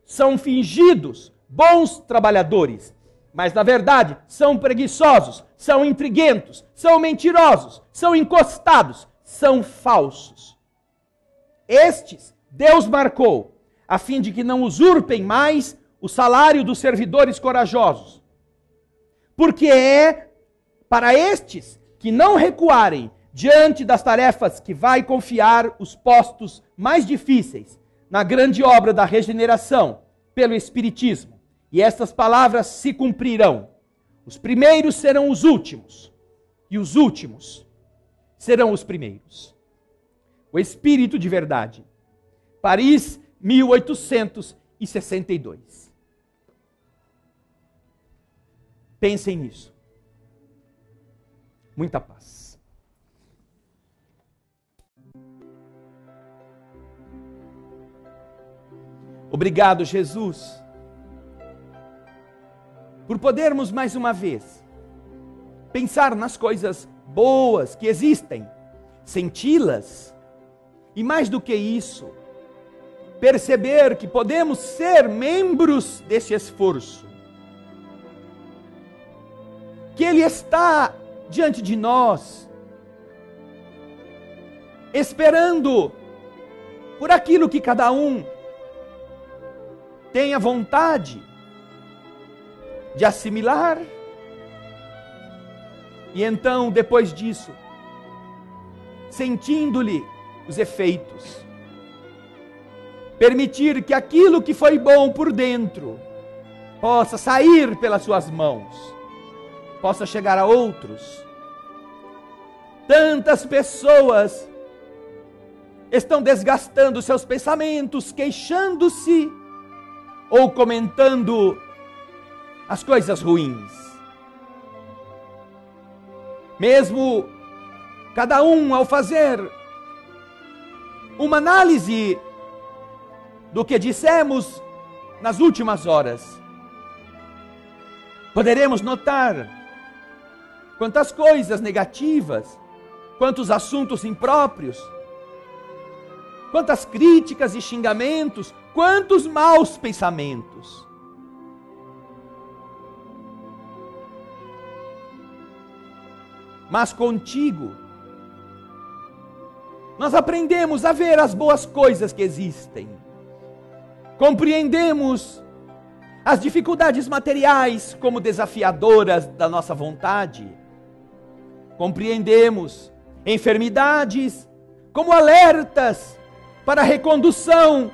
São fingidos, bons trabalhadores, mas na verdade são preguiçosos, são intriguentos, são mentirosos, são encostados, são falsos. Estes Deus marcou, a fim de que não usurpem mais o salário dos servidores corajosos. Porque é para estes que não recuarem diante das tarefas que vai confiar os postos mais difíceis na grande obra da regeneração pelo Espiritismo. E estas palavras se cumprirão. Os primeiros serão os últimos, e os últimos serão os primeiros. O Espírito de Verdade. Paris, 1862. Pensem nisso. Muita paz. Obrigado, Jesus, por podermos mais uma vez pensar nas coisas boas que existem, senti-las e, mais do que isso, perceber que podemos ser membros desse esforço, que Ele está diante de nós, esperando por aquilo que cada um tenha vontade de assimilar. E então, depois disso, sentindo-lhe os efeitos, permitir que aquilo que foi bom por dentro possa sair pelas suas mãos possa chegar a outros. Tantas pessoas estão desgastando seus pensamentos, queixando-se ou comentando as coisas ruins. Mesmo cada um ao fazer uma análise do que dissemos nas últimas horas, poderemos notar quantas coisas negativas, quantos assuntos impróprios, quantas críticas e xingamentos, quantos maus pensamentos. Mas contigo, nós aprendemos a ver as boas coisas que existem, compreendemos as dificuldades materiais como desafiadoras da nossa vontade compreendemos enfermidades como alertas para a recondução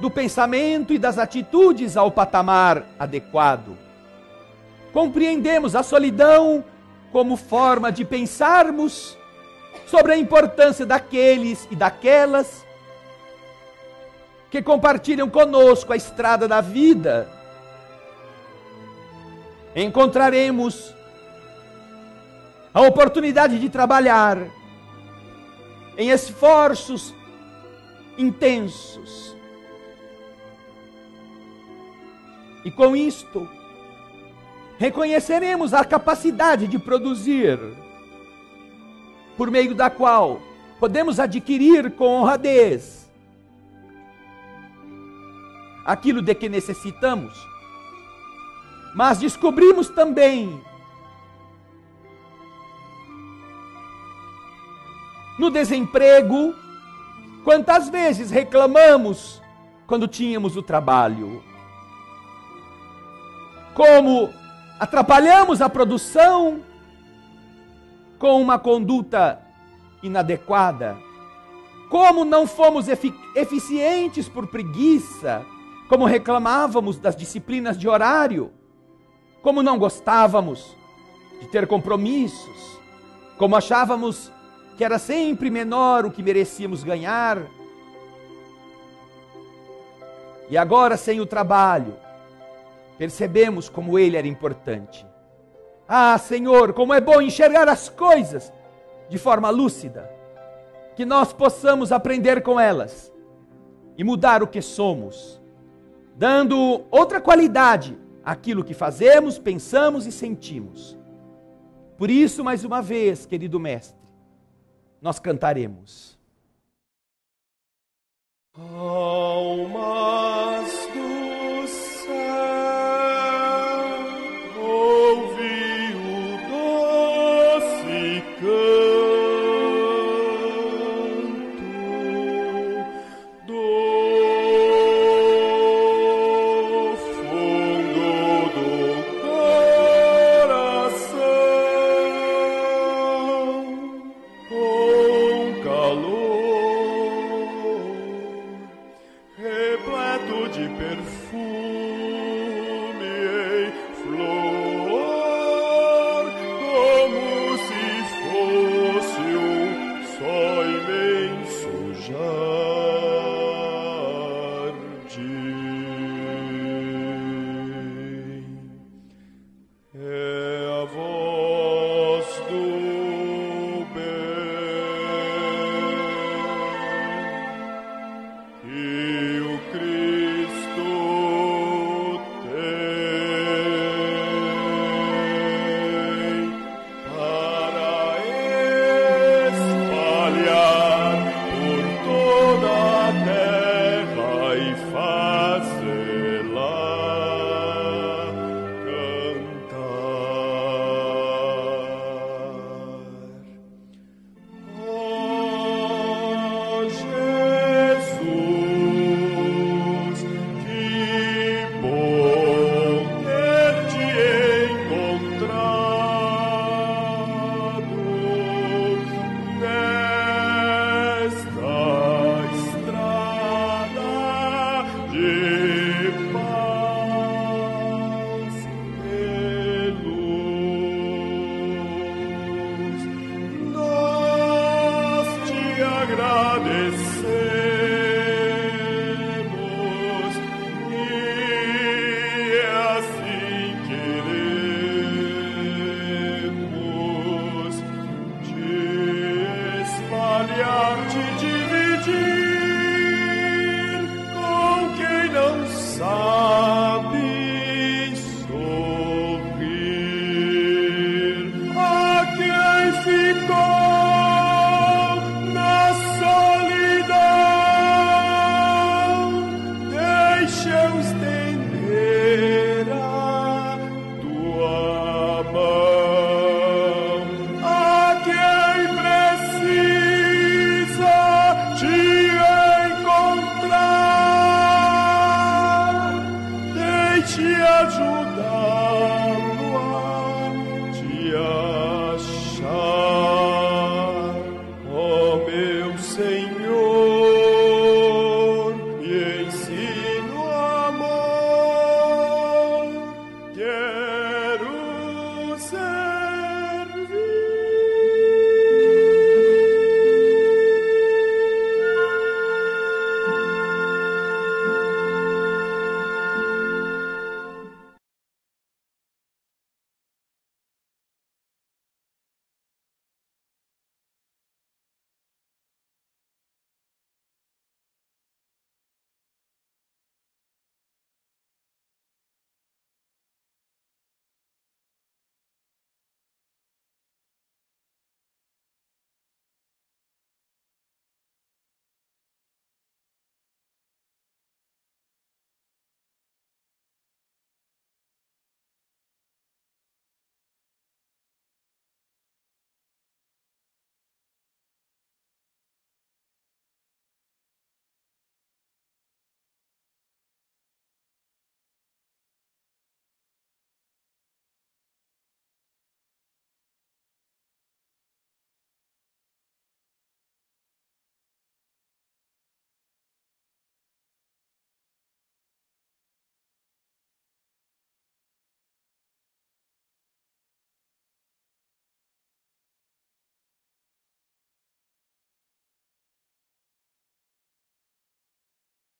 do pensamento e das atitudes ao patamar adequado. Compreendemos a solidão como forma de pensarmos sobre a importância daqueles e daquelas que compartilham conosco a estrada da vida. Encontraremos a oportunidade de trabalhar em esforços intensos. E com isto, reconheceremos a capacidade de produzir, por meio da qual podemos adquirir com honradez aquilo de que necessitamos. Mas descobrimos também no desemprego. Quantas vezes reclamamos quando tínhamos o trabalho? Como atrapalhamos a produção com uma conduta inadequada? Como não fomos efic eficientes por preguiça? Como reclamávamos das disciplinas de horário? Como não gostávamos de ter compromissos? Como achávamos que era sempre menor o que merecíamos ganhar. E agora, sem o trabalho, percebemos como ele era importante. Ah, Senhor, como é bom enxergar as coisas de forma lúcida, que nós possamos aprender com elas e mudar o que somos, dando outra qualidade àquilo que fazemos, pensamos e sentimos. Por isso, mais uma vez, querido Mestre, nós cantaremos.